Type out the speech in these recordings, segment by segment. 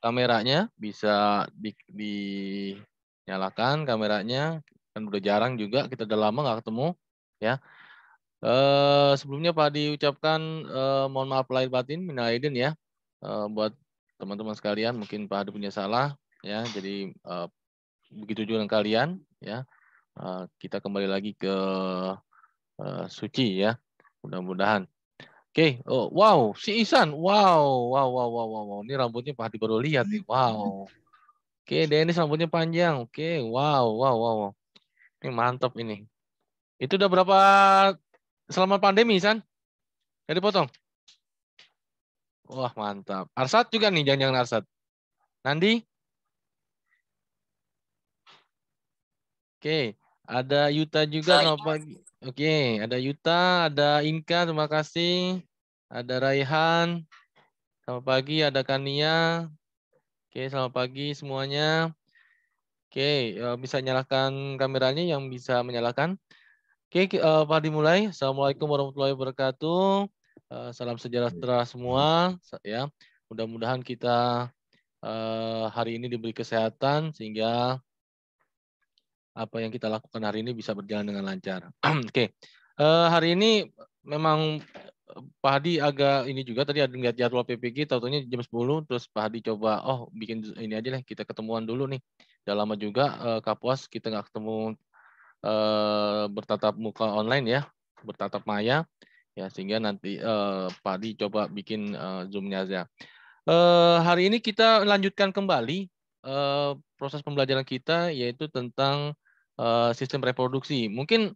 kameranya bisa di, dinyalakan kameranya kan udah jarang juga kita udah lama nggak ketemu ya e, sebelumnya Pak diucapkan e, eh, mohon maaf lahir batin minal aidin ya e, buat teman-teman sekalian mungkin Pak ada punya salah ya jadi e, begitu juga dengan kalian ya e, kita kembali lagi ke e, suci ya mudah-mudahan Oke, okay. oh, wow, si Isan, wow, wow, wow, wow, wow, wow. ini rambutnya Pak Hadi baru lihat nih, wow. Oke, okay, Dennis rambutnya panjang, oke, okay. wow, wow, wow, wow. Ini mantap ini. Itu udah berapa selama pandemi, Isan? Dari potong? Wah, mantap. Arsat juga nih, jangan-jangan Arsat. Nandi? Oke, okay. ada Yuta juga. Selamat pagi. Oke, okay, ada Yuta, ada Inka, terima kasih. Ada Raihan. Selamat pagi, ada Kania. Oke, okay, selamat pagi semuanya. Oke, okay, eh, bisa nyalakan kameranya yang bisa menyalakan. Oke, okay, uh, eh, Pak dimulai. Assalamualaikum warahmatullahi wabarakatuh. Uh, salam sejahtera semua. Ya, mudah-mudahan kita uh, hari ini diberi kesehatan sehingga apa yang kita lakukan hari ini bisa berjalan dengan lancar. Oke, okay. uh, eh, hari ini memang eh, Pak Hadi agak ini juga tadi ada ngeliat jadwal PPG, tentunya jam 10, terus Pak Hadi coba, oh bikin ini aja lah, kita ketemuan dulu nih. Udah lama juga uh, Kapuas kita nggak ketemu uh, bertatap muka online ya, bertatap maya, ya sehingga nanti uh, Pak Hadi coba bikin uh, zoomnya aja. Uh, hari ini kita lanjutkan kembali Eh, proses pembelajaran kita yaitu tentang uh, sistem reproduksi. Mungkin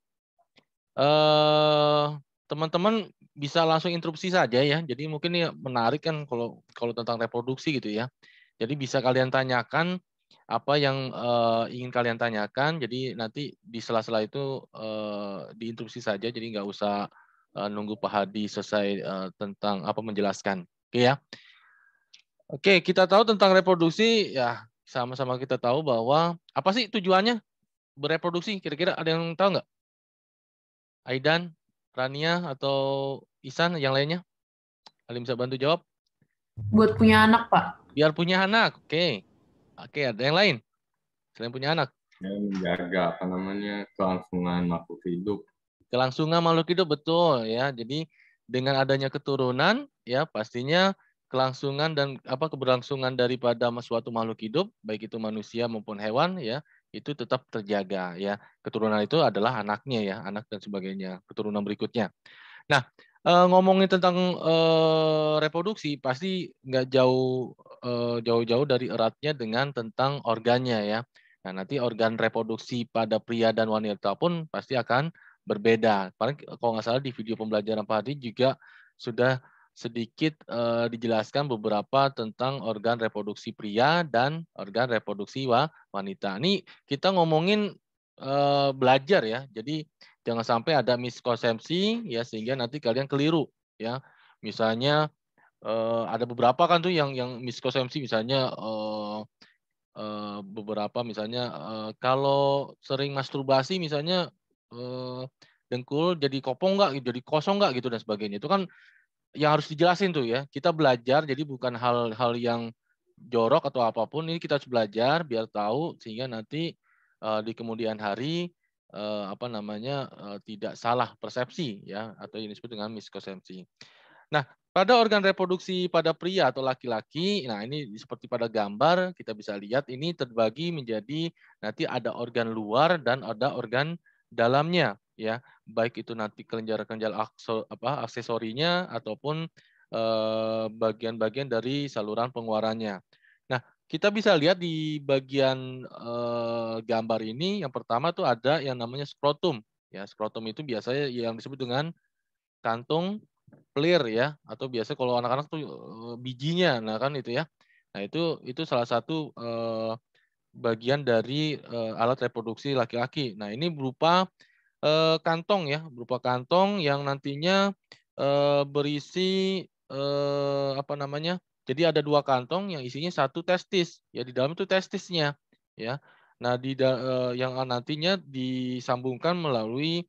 eh, teman-teman uh, bisa langsung interupsi saja ya. Jadi mungkin ini menarik kan kalau kalau tentang reproduksi gitu ya. Jadi bisa kalian tanyakan apa yang uh, ingin kalian tanyakan. Jadi nanti di sela-sela itu uh, diinterupsi saja. Jadi nggak usah uh, nunggu Pak Hadi selesai uh, tentang apa menjelaskan. Oke okay, ya. Oke, kita tahu tentang reproduksi ya sama-sama kita tahu bahwa apa sih tujuannya bereproduksi? Kira-kira ada yang tahu nggak? Aidan, Rania, atau Isan, yang lainnya? kalian bisa bantu jawab? Buat punya anak, Pak. Biar punya anak, oke. Okay. Oke, okay, ada yang lain? Selain punya anak? menjaga, apa namanya, kelangsungan makhluk hidup. Kelangsungan makhluk hidup, betul ya. Jadi dengan adanya keturunan, ya pastinya kelangsungan dan apa keberlangsungan daripada suatu makhluk hidup baik itu manusia maupun hewan ya itu tetap terjaga ya keturunan itu adalah anaknya ya anak dan sebagainya keturunan berikutnya nah eh, ngomongin tentang eh, reproduksi pasti nggak jauh eh, jauh-jauh dari eratnya dengan tentang organnya ya nah nanti organ reproduksi pada pria dan wanita pun pasti akan berbeda paling kalau nggak salah di video pembelajaran Pak Hadi juga sudah sedikit uh, dijelaskan beberapa tentang organ reproduksi pria dan organ reproduksi wanita. Ini kita ngomongin uh, belajar ya. Jadi jangan sampai ada miskonsepsi ya sehingga nanti kalian keliru ya. Misalnya uh, ada beberapa kan tuh yang yang miskonsepsi misalnya uh, uh, beberapa misalnya uh, kalau sering masturbasi misalnya uh, dengkul jadi kopong nggak jadi kosong nggak gitu dan sebagainya itu kan yang harus dijelasin tuh ya. Kita belajar jadi bukan hal-hal yang jorok atau apapun ini kita harus belajar biar tahu sehingga nanti uh, di kemudian hari uh, apa namanya uh, tidak salah persepsi ya atau ini disebut dengan miskonsepsi. Nah, pada organ reproduksi pada pria atau laki-laki, nah ini seperti pada gambar kita bisa lihat ini terbagi menjadi nanti ada organ luar dan ada organ dalamnya ya baik itu nanti kelenjar-kelenjar apa aksesorinya ataupun eh, bagian-bagian eh, dari saluran pengeluarannya. Nah, kita bisa lihat di bagian eh, gambar ini yang pertama tuh ada yang namanya skrotum. Ya, skrotum itu biasanya yang disebut dengan kantung pelir ya atau biasa kalau anak-anak tuh eh, bijinya nah kan itu ya. Nah, itu itu salah satu eh, bagian dari alat reproduksi laki-laki. Nah, ini berupa eh, kantong ya, berupa kantong yang nantinya eh, berisi eh, apa namanya? Jadi ada dua kantong yang isinya satu testis, ya di dalam itu testisnya, ya. Nah, di eh, yang nantinya disambungkan melalui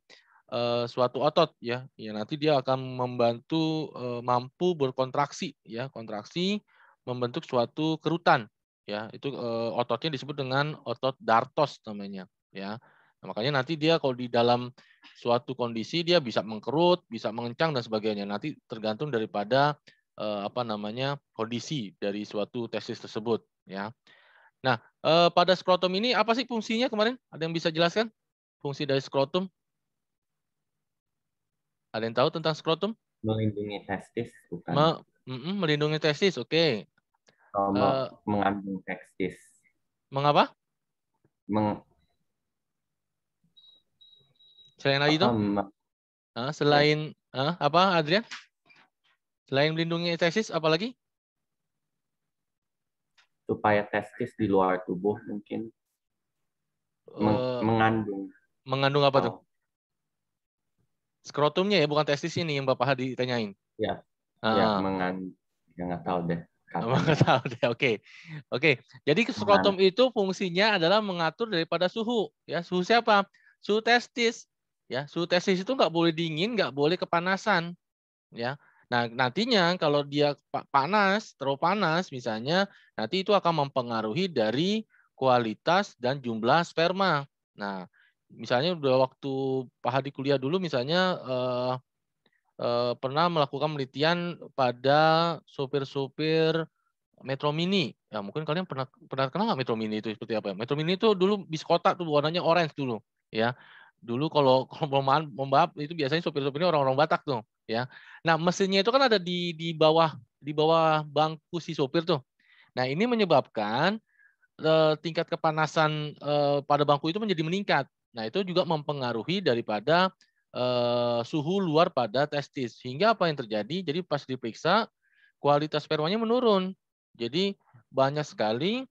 eh, suatu otot, ya. Ya nanti dia akan membantu eh, mampu berkontraksi, ya, kontraksi membentuk suatu kerutan, ya. Itu eh, ototnya disebut dengan otot dartos namanya, ya. Nah, makanya nanti dia kalau di dalam suatu kondisi dia bisa mengkerut, bisa mengencang dan sebagainya. Nanti tergantung daripada eh, apa namanya kondisi dari suatu tesis tersebut ya. Nah, eh, pada skrotum ini apa sih fungsinya kemarin? Ada yang bisa jelaskan? Fungsi dari skrotum? Ada yang tahu tentang skrotum? Melindungi testis, bukan? Me mm -mm, melindungi testis, oke. Okay. Oh, uh, mengandung testis. Mengapa? Meng Selain lagi Um, uh, selain uh, apa Adrian? Selain melindungi testis apalagi? Supaya testis di luar tubuh mungkin Meng uh, mengandung. Mengandung apa oh. tuh? Skrotumnya ya, bukan testis ini yang Bapak Hadi tanyain. Ya. Uh. Ya, mengandung. Ya nggak tahu deh. Nggak tahu deh. Oke. Okay. Oke. Okay. Jadi skrotum itu fungsinya adalah mengatur daripada suhu, ya. Suhu siapa? Suhu testis. Ya, suhu tesis itu nggak boleh dingin, nggak boleh kepanasan. Ya, Nah, nantinya kalau dia panas, terlalu panas misalnya, nanti itu akan mempengaruhi dari kualitas dan jumlah sperma. Nah, misalnya udah waktu Pak Hadi kuliah dulu misalnya eh, eh, pernah melakukan penelitian pada sopir-sopir Metro Mini. Ya, mungkin kalian pernah pernah kenal nggak Metro Mini itu seperti apa ya? Metro Mini itu dulu bis kota tuh warnanya orange dulu, ya. Dulu kalau kelompokan membab itu biasanya sopir-sopirnya orang-orang Batak tuh, ya. Nah, mesinnya itu kan ada di di bawah di bawah bangku si sopir tuh. Nah, ini menyebabkan eh, tingkat kepanasan eh, pada bangku itu menjadi meningkat. Nah, itu juga mempengaruhi daripada eh, suhu luar pada testis. Sehingga apa yang terjadi? Jadi pas diperiksa kualitas spermanya menurun. Jadi banyak sekali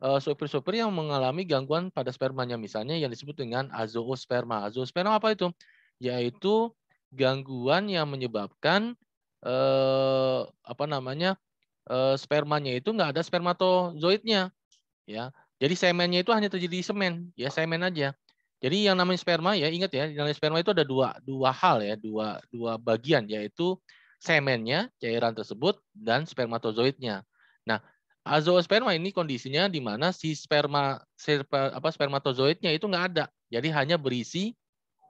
Eh, sopir-sopir yang mengalami gangguan pada spermanya misalnya yang disebut dengan azoosperma. Azoosperma apa itu? Yaitu gangguan yang menyebabkan uh, apa namanya uh, spermanya itu nggak ada spermatozoidnya, ya. Jadi semennya itu hanya terjadi semen, ya semen aja. Jadi yang namanya sperma ya ingat ya, namanya sperma itu ada dua dua hal ya, dua dua bagian yaitu semennya cairan tersebut dan spermatozoidnya. Nah, Azoosperma ini kondisinya di mana si sperma, sperma apa spermatozoidnya itu nggak ada. Jadi hanya berisi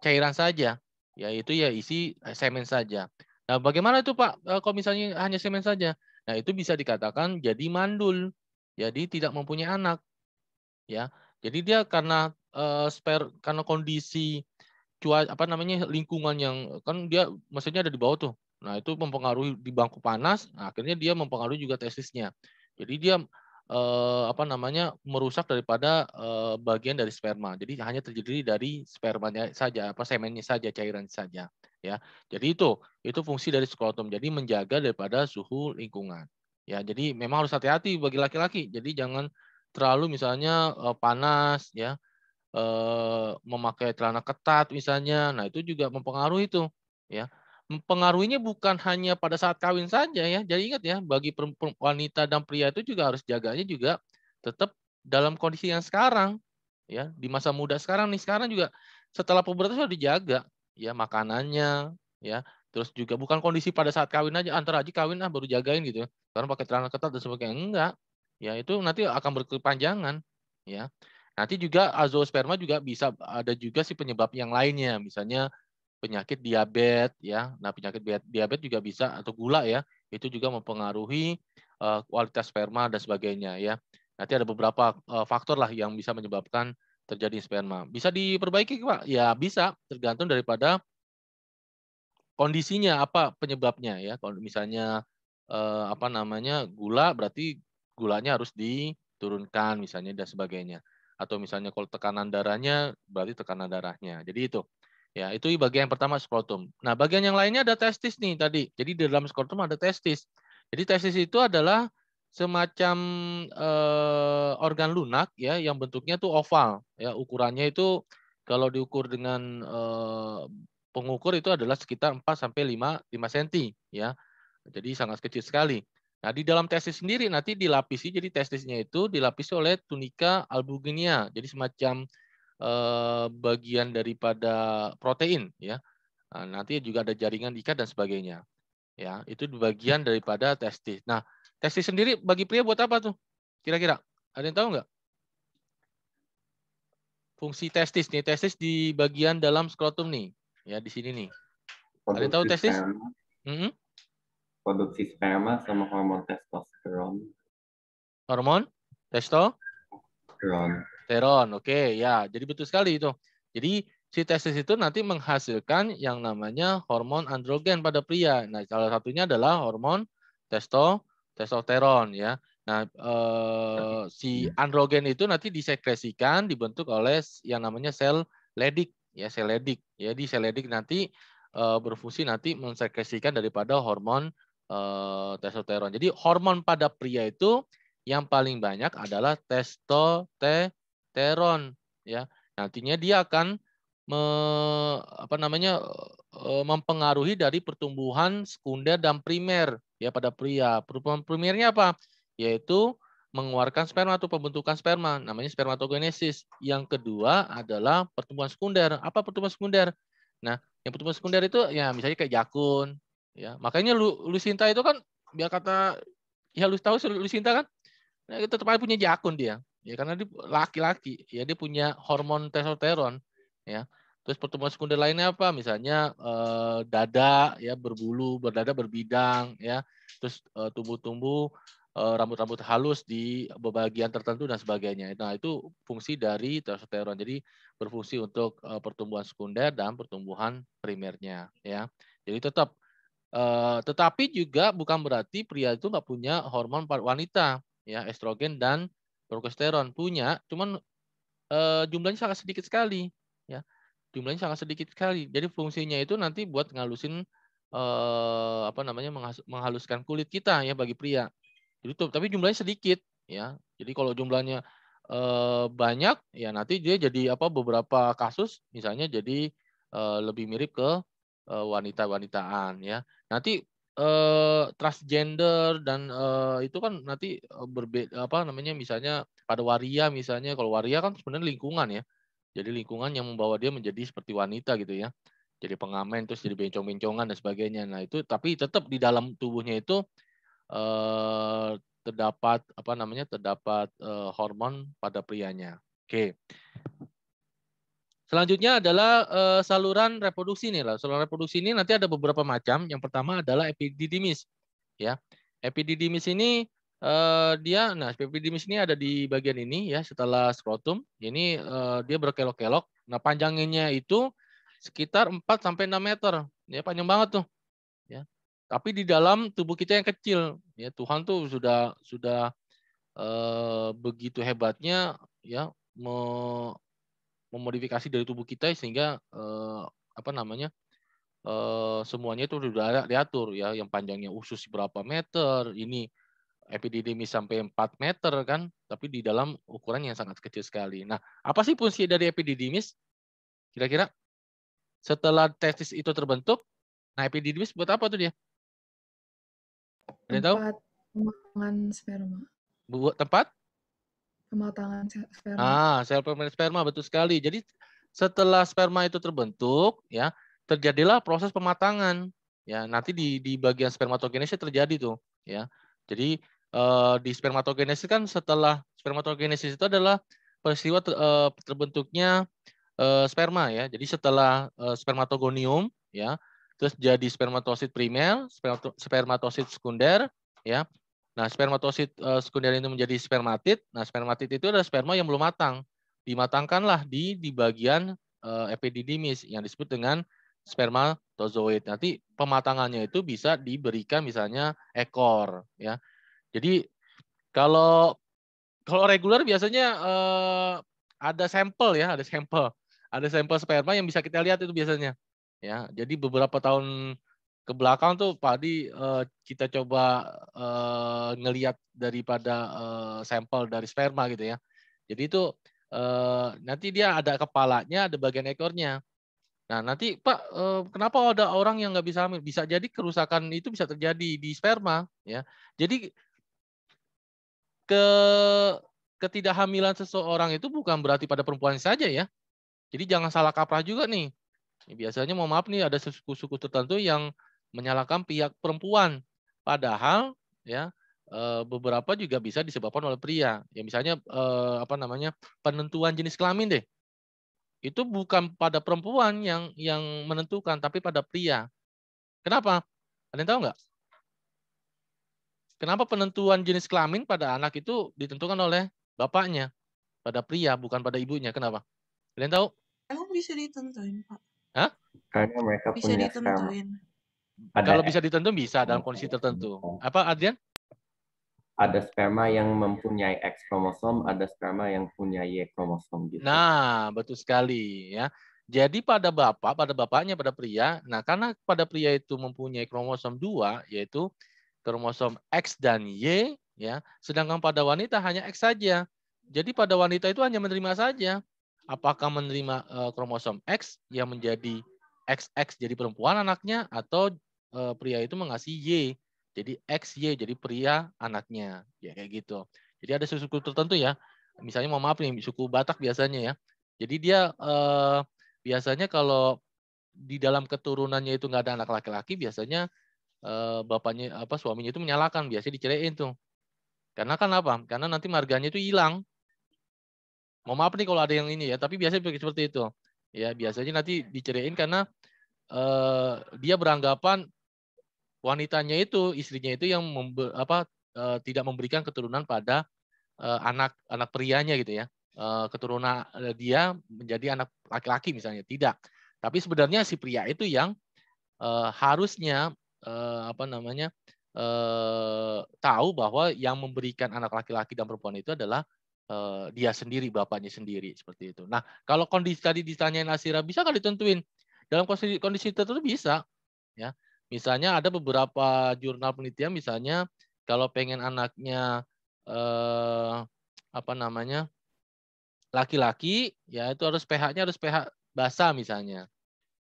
cairan saja, yaitu ya isi eh, semen saja. Nah, bagaimana itu Pak eh, kalau misalnya hanya semen saja? Nah, itu bisa dikatakan jadi mandul. Jadi tidak mempunyai anak. Ya. Jadi dia karena uh, sper karena kondisi cuaca apa namanya lingkungan yang kan dia maksudnya ada di bawah tuh. Nah, itu mempengaruhi di bangku panas, nah, akhirnya dia mempengaruhi juga tesisnya. Jadi dia eh, apa namanya merusak daripada eh, bagian dari sperma. Jadi hanya terjadi dari spermanya saja, apa semennya saja, cairan saja, ya. Jadi itu itu fungsi dari skrotum. Jadi menjaga daripada suhu lingkungan. Ya, jadi memang harus hati-hati bagi laki-laki. Jadi jangan terlalu misalnya eh, panas, ya, eh, memakai celana ketat misalnya. Nah itu juga mempengaruhi itu, ya mempengaruhinya bukan hanya pada saat kawin saja ya. Jadi ingat ya, bagi perempuan wanita dan pria itu juga harus jaganya juga tetap dalam kondisi yang sekarang ya, di masa muda sekarang nih sekarang juga setelah pubertas sudah dijaga ya makanannya ya. Terus juga bukan kondisi pada saat kawin aja antara aja kawin ah baru jagain gitu. Ya. Karena pakai celana ketat dan sebagainya enggak. Ya itu nanti akan berkepanjangan ya. Nanti juga azosperma juga bisa ada juga sih penyebab yang lainnya, misalnya penyakit diabetes ya. Nah, penyakit diabetes juga bisa atau gula ya, itu juga mempengaruhi uh, kualitas sperma dan sebagainya ya. Nanti ada beberapa uh, faktor lah yang bisa menyebabkan terjadi sperma. Bisa diperbaiki, Pak? Ya, bisa, tergantung daripada kondisinya apa penyebabnya ya. Kalau misalnya uh, apa namanya? gula berarti gulanya harus diturunkan misalnya dan sebagainya. Atau misalnya kalau tekanan darahnya berarti tekanan darahnya. Jadi itu. Ya, itu bagian yang pertama skrotum. Nah, bagian yang lainnya ada testis nih tadi. Jadi di dalam skrotum ada testis. Jadi testis itu adalah semacam eh, organ lunak ya yang bentuknya tuh oval ya ukurannya itu kalau diukur dengan eh, pengukur itu adalah sekitar 4 sampai 5 5 cm ya. Jadi sangat kecil sekali. Nah, di dalam testis sendiri nanti dilapisi jadi testisnya itu dilapisi oleh tunika albuginea. Jadi semacam Eh, bagian daripada protein ya. Nah, nanti juga ada jaringan ikat dan sebagainya. Ya, itu bagian daripada testis. Nah, testis sendiri bagi pria buat apa tuh? Kira-kira ada yang tahu nggak? Fungsi testis nih, testis di bagian dalam skrotum nih, ya di sini nih. Produksi ada yang tahu testis? -hmm. Produksi sperma sama hormon testosteron. Hormon testosteron. Teron, oke okay, ya. Jadi betul sekali itu. Jadi si testis itu nanti menghasilkan yang namanya hormon androgen pada pria. Nah, salah satunya adalah hormon testo testosteron ya. Nah, eh, si iya. androgen itu nanti disekresikan dibentuk oleh yang namanya sel ledik ya, sel ledik. Jadi sel ledik nanti eh, berfungsi nanti mensekresikan daripada hormon eh, testosteron. Jadi hormon pada pria itu yang paling banyak adalah testosteron teron ya nantinya dia akan me, apa namanya e, mempengaruhi dari pertumbuhan sekunder dan primer ya pada pria. Pertumbuhan primernya apa? Yaitu mengeluarkan sperma atau pembentukan sperma, namanya spermatogenesis. Yang kedua adalah pertumbuhan sekunder. Apa pertumbuhan sekunder? Nah, yang pertumbuhan sekunder itu ya misalnya kayak jakun, ya. Makanya lu, Lucinta itu kan biar kata ya lu tahu Lucinta kan, nah, tetap aja punya jakun dia ya karena dia laki-laki ya dia punya hormon testosteron ya terus pertumbuhan sekunder lainnya apa misalnya eh, dada ya berbulu berdada berbidang ya terus eh, tumbuh-tumbuh eh, rambut-rambut halus di bagian tertentu dan sebagainya nah itu fungsi dari testosteron jadi berfungsi untuk eh, pertumbuhan sekunder dan pertumbuhan primernya ya jadi tetap eh, tetapi juga bukan berarti pria itu nggak punya hormon wanita ya estrogen dan Progesteron punya, cuman e, jumlahnya sangat sedikit sekali, ya. Jumlahnya sangat sedikit sekali. Jadi fungsinya itu nanti buat ngalusin e, apa namanya menghaluskan kulit kita ya bagi pria. Jadi tapi jumlahnya sedikit, ya. Jadi kalau jumlahnya e, banyak, ya nanti dia jadi apa beberapa kasus, misalnya jadi e, lebih mirip ke wanita-wanitaan, ya. Nanti uh, transgender dan uh, itu kan nanti eh, berbeda apa namanya misalnya pada waria misalnya kalau waria kan sebenarnya lingkungan ya jadi lingkungan yang membawa dia menjadi seperti wanita gitu ya jadi pengamen terus jadi bencong-bencongan dan sebagainya nah itu tapi tetap di dalam tubuhnya itu uh, terdapat apa namanya terdapat uh, hormon pada prianya oke Selanjutnya adalah uh, saluran reproduksi nih lah. Saluran reproduksi ini nanti ada beberapa macam. Yang pertama adalah epididymis. Ya. Epididymis ini uh, dia nah epididymis ini ada di bagian ini ya setelah skrotum. Ini uh, dia berkelok-kelok. Nah, panjangnya itu sekitar 4 sampai 6 meter. Ya, panjang banget tuh. Ya. Tapi di dalam tubuh kita yang kecil, ya Tuhan tuh sudah sudah uh, begitu hebatnya ya memodifikasi dari tubuh kita sehingga eh, apa namanya eh, semuanya itu sudah ada diatur ya yang panjangnya usus berapa meter ini epididimis sampai 4 meter kan tapi di dalam ukuran yang sangat kecil sekali. Nah, apa sih fungsi dari epididimis? Kira-kira setelah testis itu terbentuk, nah epididimis buat apa tuh dia? Ada tempat tahu? sperma. Buat tempat? pematangan sperma. Ah, sel pematangan sperma betul sekali. Jadi setelah sperma itu terbentuk, ya terjadilah proses pematangan. Ya, nanti di di bagian spermatogenesis terjadi tuh, ya. Jadi eh, di spermatogenesis kan setelah spermatogenesis itu adalah peristiwa ter, eh, terbentuknya eh, sperma ya. Jadi setelah eh, spermatogonium, ya, terus jadi spermatosit primer, spermatosit sekunder, ya, Nah, spermatosit uh, eh, sekunder itu menjadi spermatit. Nah, spermatit itu adalah sperma yang belum matang. Dimatangkanlah di di bagian uh, eh, epididymis yang disebut dengan spermatozoid. Nanti pematangannya itu bisa diberikan misalnya ekor, ya. Jadi kalau kalau reguler biasanya uh, ada sampel ya, ada sampel. Ada sampel sperma yang bisa kita lihat itu biasanya. Ya, jadi beberapa tahun ke belakang tuh Pak Adi uh, kita coba uh, eh, ngelihat daripada uh, sampel dari sperma gitu ya. Jadi itu uh, nanti dia ada kepalanya, ada bagian ekornya. Nah nanti Pak uh, kenapa ada orang yang nggak bisa hamil? Bisa jadi kerusakan itu bisa terjadi di sperma ya. Jadi ke ketidakhamilan seseorang itu bukan berarti pada perempuan saja ya. Jadi jangan salah kaprah juga nih. Biasanya mohon maaf nih ada suku-suku tertentu yang menyalahkan pihak perempuan. Padahal ya eh, beberapa juga bisa disebabkan oleh pria. Ya misalnya eh, apa namanya penentuan jenis kelamin deh. Itu bukan pada perempuan yang yang menentukan, tapi pada pria. Kenapa? Kalian tahu nggak? Kenapa penentuan jenis kelamin pada anak itu ditentukan oleh bapaknya, pada pria bukan pada ibunya? Kenapa? Kalian tahu? Emang bisa ditentuin, Pak? Hah? Karena mereka bisa punya ditentuin. Ada Kalau bisa ditentu bisa dalam kondisi tertentu. Apa Adrian? Ada sperma yang mempunyai X kromosom, ada sperma yang punya Y kromosom gitu. Nah, betul sekali ya. Jadi pada bapak, pada bapaknya, pada pria, nah karena pada pria itu mempunyai kromosom dua, yaitu kromosom X dan Y, ya. Sedangkan pada wanita hanya X saja. Jadi pada wanita itu hanya menerima saja. Apakah menerima eh, kromosom X yang menjadi XX jadi perempuan anaknya atau e, pria itu mengasihi Y. Jadi XY jadi pria anaknya. Ya kayak gitu. Jadi ada suku tertentu ya. Misalnya mohon maaf nih suku Batak biasanya ya. Jadi dia e, biasanya kalau di dalam keturunannya itu nggak ada anak laki-laki biasanya e, bapaknya apa suaminya itu menyalakan biasanya diceraiin tuh. Karena kan apa? Karena nanti marganya itu hilang. Mau maaf nih kalau ada yang ini ya, tapi biasanya seperti itu. Ya, biasanya nanti diceraiin karena Eh, dia beranggapan wanitanya itu istrinya itu yang member, apa eh, tidak memberikan keturunan pada eh, anak anak prianya gitu ya keturunan dia menjadi anak laki-laki misalnya tidak tapi sebenarnya si pria itu yang harusnya apa namanya tahu bahwa yang memberikan anak laki-laki dan perempuan itu adalah dia sendiri bapaknya sendiri seperti itu. Nah kalau kondisi tadi ditanyain Asira bisa kali ditentuin dalam kondisi, kondisi tertentu bisa. Ya, misalnya ada beberapa jurnal penelitian, misalnya kalau pengen anaknya eh, apa namanya laki-laki, ya itu harus pH-nya harus pH basah misalnya.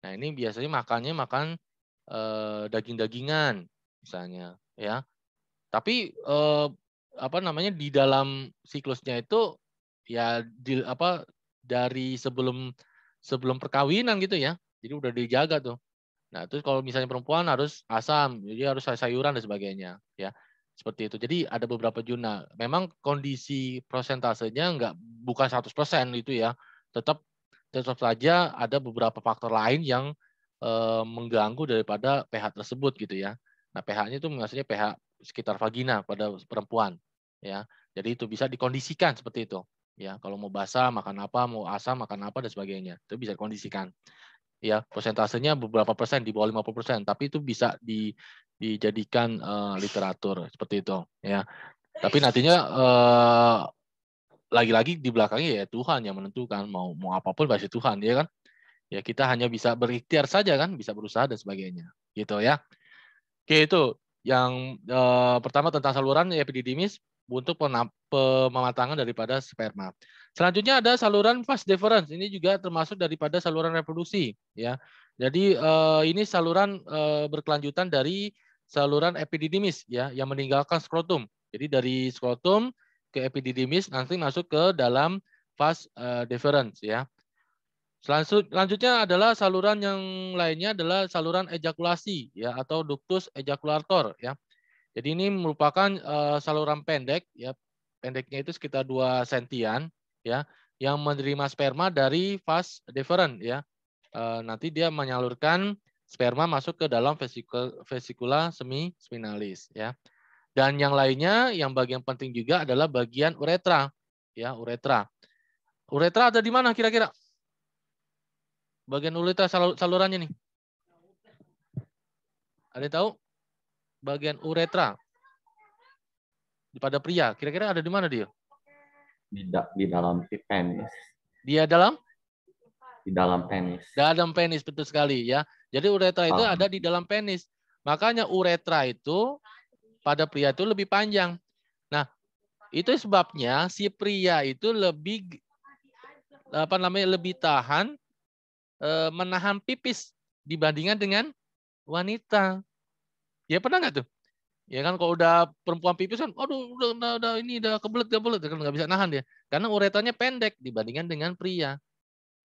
Nah ini biasanya makannya makan eh, daging-dagingan misalnya, ya. Tapi eh, apa namanya di dalam siklusnya itu ya di apa dari sebelum sebelum perkawinan gitu ya jadi udah dijaga tuh. Nah, terus kalau misalnya perempuan harus asam, jadi harus sayuran dan sebagainya, ya. Seperti itu. Jadi ada beberapa jurnal. Memang kondisi prosentasenya nggak bukan 100% itu ya. Tetap tetap saja ada beberapa faktor lain yang e, mengganggu daripada pH tersebut gitu ya. Nah, pH-nya itu maksudnya pH sekitar vagina pada perempuan, ya. Jadi itu bisa dikondisikan seperti itu. Ya, kalau mau basah makan apa, mau asam makan apa dan sebagainya. Itu bisa dikondisikan ya persentasenya beberapa persen di bawah 50 persen tapi itu bisa di, dijadikan uh, literatur seperti itu ya tapi nantinya lagi eh, lagi-lagi di belakangnya ya Tuhan yang menentukan mau mau apapun pasti Tuhan ya kan ya kita hanya bisa berikhtiar saja kan bisa berusaha dan sebagainya gitu ya oke itu yang uh, pertama tentang saluran epididymis untuk pemematangan daripada sperma Selanjutnya ada saluran fast deference. Ini juga termasuk daripada saluran reproduksi, ya. Jadi eh, ini saluran eh, berkelanjutan dari saluran epididymis, ya, yang meninggalkan skrotum. Jadi dari skrotum ke epididymis nanti masuk ke dalam fast eh, deference, ya. Selanjutnya adalah saluran yang lainnya adalah saluran ejakulasi, ya, atau ductus ejakulator, ya. Jadi ini merupakan uh, saluran pendek, ya, pendeknya itu sekitar 2 sentian ya yang menerima sperma dari vas deferens ya. E, nanti dia menyalurkan sperma masuk ke dalam vesikula, vesikula semi spinalis ya. Dan yang lainnya yang bagian penting juga adalah bagian uretra ya, uretra. Uretra ada di mana kira-kira? Bagian uretra salurannya nih. Ada yang tahu? Bagian uretra. Pada pria, kira-kira ada di mana dia? di, da di dalam penis. Dia dalam? Di dalam penis. Dalam penis betul sekali ya. Jadi uretra itu ah. ada di dalam penis. Makanya uretra itu pada pria itu lebih panjang. Nah, itu sebabnya si pria itu lebih apa namanya lebih tahan eh, menahan pipis dibandingkan dengan wanita. Ya pernah nggak tuh? Ya kan kalau udah perempuan pipis kan, aduh udah udah, udah ini udah kebelet kebelet kan nggak bisa nahan dia. Karena uretanya pendek dibandingkan dengan pria.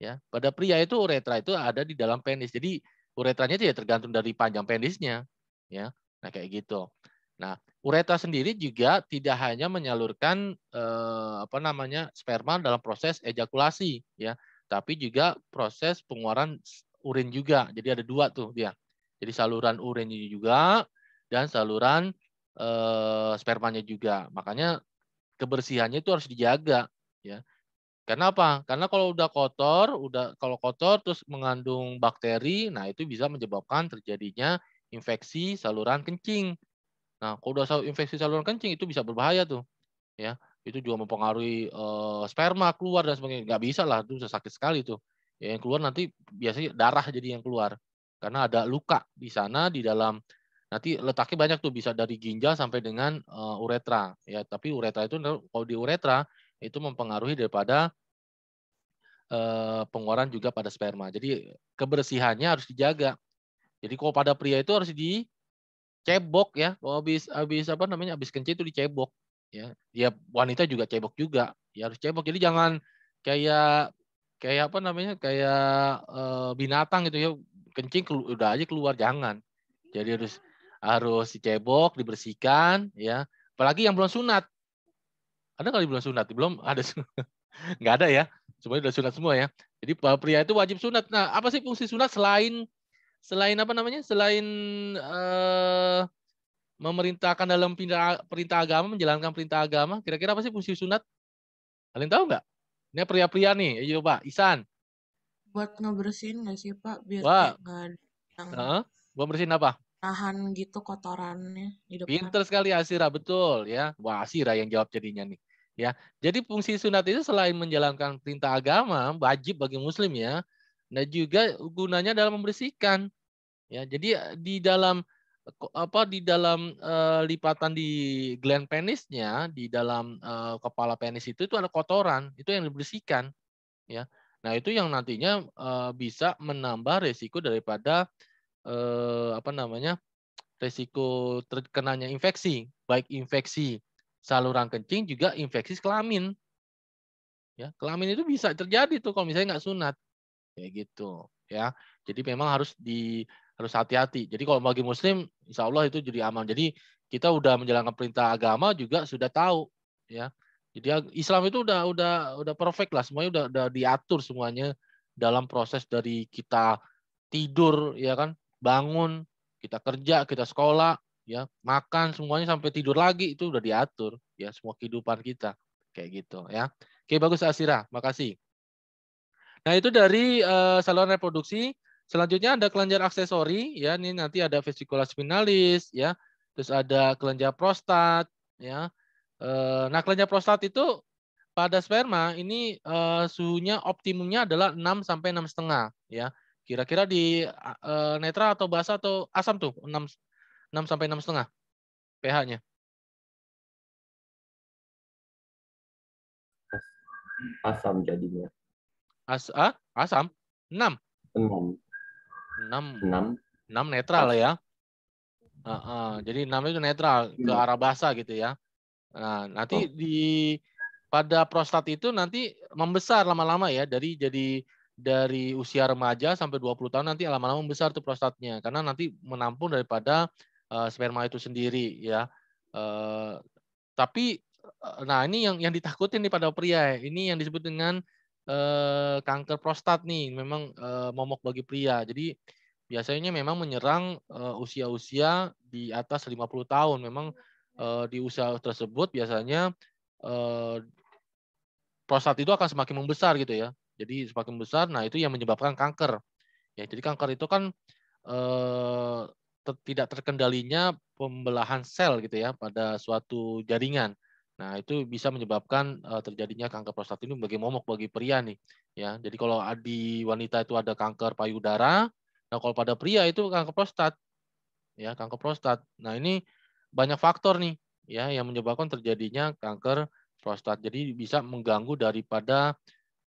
Ya, pada pria itu uretra itu ada di dalam penis. Jadi uretranya ya tergantung dari panjang penisnya. Ya, nah kayak gitu. Nah, uretra sendiri juga tidak hanya menyalurkan eh, apa namanya sperma dalam proses ejakulasi, ya, tapi juga proses pengeluaran urin juga. Jadi ada dua tuh dia. Jadi saluran urin juga dan saluran eh, spermanya juga. Makanya kebersihannya itu harus dijaga ya. Karena apa? Karena kalau udah kotor, udah kalau kotor terus mengandung bakteri, nah itu bisa menyebabkan terjadinya infeksi saluran kencing. Nah, kalau udah infeksi saluran kencing itu bisa berbahaya tuh. Ya, itu juga mempengaruhi e, sperma keluar dan sebagainya. Nggak bisa lah, itu sakit sekali tuh. Ya, yang keluar nanti biasanya darah jadi yang keluar karena ada luka di sana di dalam Nanti letaknya banyak tuh bisa dari ginjal sampai dengan uh, uretra ya, tapi uretra itu kalau di uretra itu mempengaruhi daripada uh, pengeluaran juga pada sperma. Jadi kebersihannya harus dijaga. Jadi kalau pada pria itu harus dicebok ya, kalau habis habis apa namanya habis kencing itu dicebok ya. Ya wanita juga cebok juga, ya harus cebok. Jadi jangan kayak kayak apa namanya kayak uh, binatang gitu ya kencing udah aja keluar jangan jadi harus harus dicebok, dibersihkan, ya. Apalagi yang belum sunat. Ada kali belum sunat? Belum ada Nggak ada ya. Semuanya sudah sunat semua ya. Jadi eh, pria itu wajib sunat. Nah, apa sih fungsi sunat selain selain apa namanya? Selain uh, memerintahkan dalam perintah, perintah agama, menjalankan perintah agama, kira-kira apa sih fungsi sunat? Kalian tahu nggak? Ini pria-pria nih, ayo Pak, Isan. Buat ngebersihin nggak sih Pak? Biar nggak ada yang... Uh, buat bersihin apa? tahan gitu kotorannya di Pinter sekali Asira, betul ya. Wah, Asira yang jawab jadinya nih. Ya, jadi fungsi sunat itu selain menjalankan perintah agama wajib bagi muslim ya, nah juga gunanya dalam membersihkan. Ya, jadi eh, di dalam apa di dalam uh, lipatan di gland penisnya, di dalam uh, kepala penis itu itu ada kotoran, itu yang dibersihkan. Ya. Nah, itu yang nantinya uh, bisa menambah resiko daripada eh, apa namanya risiko terkenanya infeksi, baik infeksi saluran kencing juga infeksi kelamin. Ya, kelamin itu bisa terjadi tuh kalau misalnya nggak sunat. Kayak gitu, ya. Jadi memang harus di harus hati-hati. Jadi kalau bagi muslim insya Allah itu jadi aman. Jadi kita udah menjalankan perintah agama juga sudah tahu, ya. Jadi Islam itu udah udah udah perfect lah semuanya udah udah diatur semuanya dalam proses dari kita tidur ya kan bangun, kita kerja, kita sekolah, ya, makan semuanya sampai tidur lagi itu udah diatur ya semua kehidupan kita kayak gitu ya. Oke, bagus Asira. Makasih. Nah, itu dari uh, saluran reproduksi. Selanjutnya ada kelenjar aksesori ya. Ini nanti ada vesikula spinalis ya. Terus ada kelenjar prostat ya. Uh, nah, kelenjar prostat itu pada sperma ini uh, suhunya optimumnya adalah 6 sampai 6,5 ya. Kira-kira di uh, netra atau basa atau asam tuh 6 6 sampai 6 setengah pH-nya. Asam jadinya. As ah? asam 6. 6. 6. 6. 6 netral lah ya. Uh, uh, jadi 6 itu netral ke arah basa gitu ya. Nah, nanti oh. di pada prostat itu nanti membesar lama-lama ya dari jadi dari usia remaja sampai 20 tahun nanti lama-lama membesar tuh prostatnya karena nanti menampung daripada uh, sperma itu sendiri ya. Uh, tapi eh, nah ini yang yang ditakutin nih pada pria ya. ini yang disebut dengan uh, kanker prostat nih memang uh, momok bagi pria. Jadi biasanya memang menyerang usia-usia di atas 50 tahun. Memang uh, di usia tersebut biasanya uh, prostat itu akan semakin membesar gitu ya jadi semakin besar, nah itu yang menyebabkan kanker. Ya, jadi kanker itu kan eh, tidak terkendalinya pembelahan sel gitu ya pada suatu jaringan. Nah, itu bisa menyebabkan eh, terjadinya kanker prostat ini bagi momok bagi pria nih, ya. Jadi kalau di wanita itu ada kanker payudara, nah kalau pada pria itu kanker prostat. Ya, kanker prostat. Nah, ini banyak faktor nih ya yang menyebabkan terjadinya kanker prostat. Jadi bisa mengganggu daripada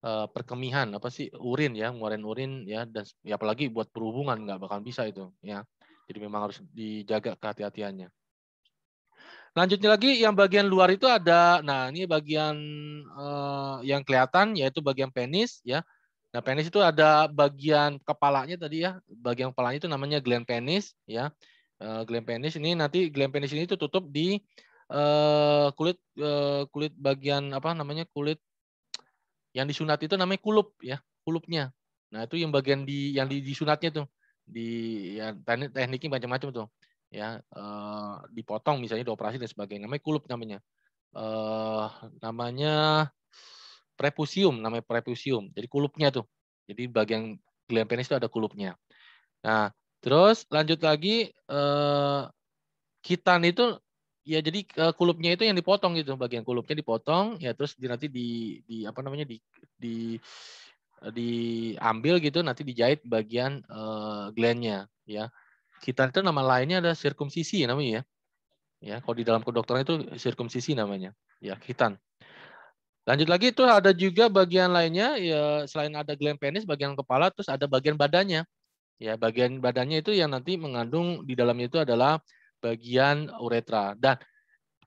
uh, perkemihan apa sih urin ya ngeluarin urin ya dan ya apalagi buat perhubungan nggak bakal bisa itu ya jadi memang harus dijaga kehati-hatiannya lanjutnya lagi yang bagian luar itu ada nah ini bagian uh, yang kelihatan yaitu bagian penis ya nah penis itu ada bagian kepalanya tadi ya bagian kepalanya itu namanya gland penis ya uh, gland penis ini nanti gland penis ini itu tutup di uh, kulit uh, kulit bagian apa namanya kulit yang disunat itu namanya kulup ya kulupnya nah itu yang bagian di yang di, disunatnya tuh di ya, teknik, tekniknya macam-macam tuh ya eh, dipotong misalnya operasi dan sebagainya namanya kulup namanya eh, namanya prepusium namanya prepusium jadi kulupnya tuh jadi bagian gland penis itu ada kulupnya nah terus lanjut lagi eh, kitan itu Ya jadi uh, kulupnya itu yang dipotong gitu, bagian kulupnya dipotong, ya terus di, nanti di, di apa namanya di, di eh, diambil gitu, nanti dijahit bagian uh, eh, glandnya, ya. Kita itu nama lainnya ada sirkumsisi namanya ya. Ya, kalau di dalam kedokteran itu sirkumsisi namanya, ya Kita. Lanjut lagi itu ada juga bagian lainnya ya selain ada gland penis bagian kepala terus ada bagian badannya. Ya, bagian badannya itu yang nanti mengandung di dalamnya itu adalah bagian uretra. Dan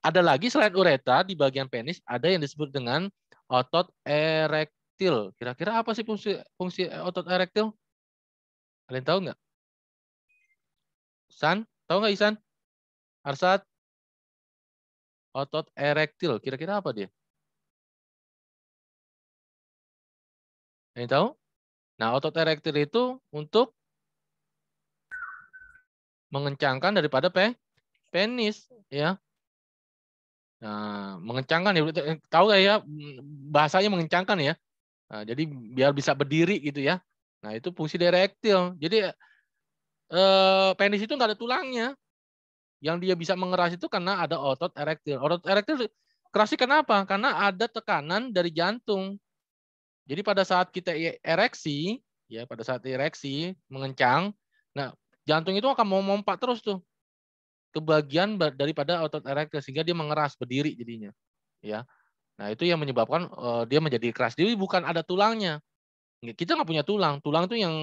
ada lagi selain uretra di bagian penis ada yang disebut dengan otot erektil. Kira-kira apa sih fungsi fungsi otot erektil? Kalian tahu nggak? San, tahu nggak Isan? Arsat? Otot erektil, kira-kira apa dia? Kalian tahu? Nah, otot erektil itu untuk mengencangkan daripada pe penis ya nah, mengencangkan ya eh, tahu gak ya bahasanya mengencangkan ya nah, jadi biar bisa berdiri gitu ya nah itu fungsi dari erektil jadi eh, penis itu nggak ada tulangnya yang dia bisa mengeras itu karena ada otot erektil otot erektil kerasi kenapa karena ada tekanan dari jantung jadi pada saat kita e-, ereksi ya pada saat ereksi mengencang nah jantung itu akan mau mompa terus tuh ke bagian daripada otot erektil sehingga dia mengeras berdiri jadinya ya nah itu yang menyebabkan uh, dia menjadi keras jadi bukan ada tulangnya kita nggak punya tulang tulang itu yang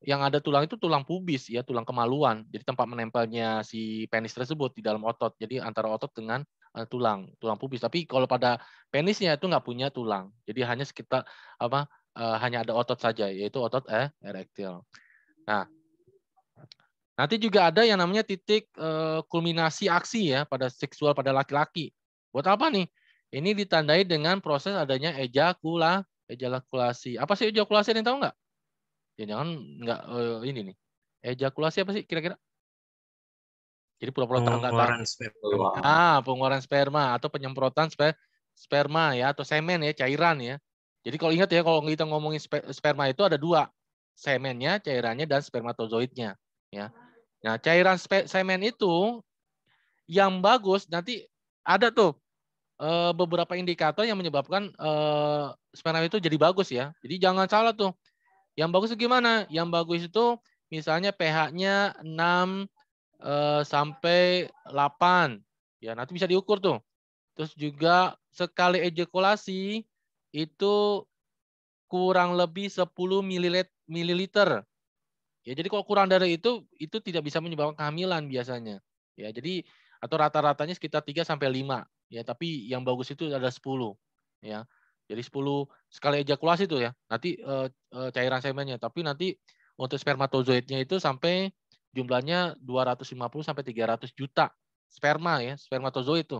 yang ada tulang itu tulang pubis ya tulang kemaluan jadi tempat menempelnya si penis tersebut di dalam otot jadi antara otot dengan uh, tulang tulang pubis tapi kalau pada penisnya itu nggak punya tulang jadi hanya sekitar apa uh, hanya ada otot saja yaitu otot eh erektil nah Nanti juga ada yang namanya titik eh, kulminasi aksi ya pada seksual pada laki-laki. Buat apa nih? Ini ditandai dengan proses adanya ejakula, ejakulasi. Apa sih ejakulasi? Ada yang tahu nggak? Ya jangan nggak eh, ini nih. Ejakulasi apa sih kira-kira? Jadi pura-pura pengeluaran sperma. Ah, pengeluaran sperma atau penyemprotan sper sperma ya atau semen ya, cairan ya. Jadi kalau ingat ya kalau kita ngomongin sperma itu ada dua, semennya, cairannya dan spermatozoidnya ya. Nah, cairan semen itu yang bagus nanti ada tuh eh, beberapa indikator yang menyebabkan e, eh, sperma itu jadi bagus ya. Jadi jangan salah tuh. Yang bagus itu gimana? Yang bagus itu misalnya pH-nya 6 e, eh, sampai 8. Ya, nanti bisa diukur tuh. Terus juga sekali ejakulasi itu kurang lebih 10 ml mililiter. Ya, jadi kalau kurang dari itu itu tidak bisa menyebabkan kehamilan biasanya. Ya, jadi atau rata-ratanya sekitar 3 sampai 5. Ya, tapi yang bagus itu ada 10. Ya. Jadi 10 sekali ejakulasi itu ya. Nanti e, e, cairan semennya, tapi nanti untuk spermatozoidnya itu sampai jumlahnya 250 sampai 300 juta sperma ya, spermatozoid itu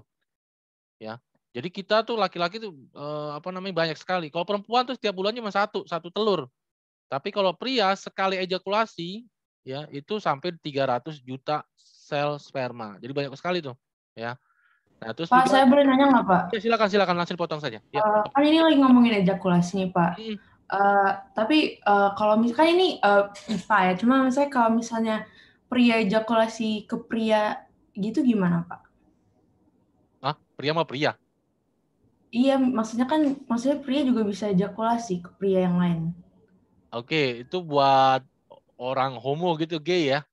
Ya. Jadi kita tuh laki-laki tuh e, apa namanya banyak sekali. Kalau perempuan tuh setiap bulannya cuma satu, satu telur. Tapi kalau pria sekali ejakulasi ya itu sampai 300 juta sel sperma. Jadi banyak sekali tuh, ya. Nah, terus Pak, saya boleh nanya nggak, Pak? Ya, silakan, silakan langsung potong saja. Ya. Uh, kan ini lagi ngomongin ejakulasi nih, Pak. Hmm. Uh, tapi uh, kalau misalkan ini uh, ya, cuma misalnya kalau misalnya pria ejakulasi ke pria gitu gimana, Pak? Ah, pria sama pria? Iya, maksudnya kan maksudnya pria juga bisa ejakulasi ke pria yang lain. Oke, okay, itu buat orang homo gitu gay ya?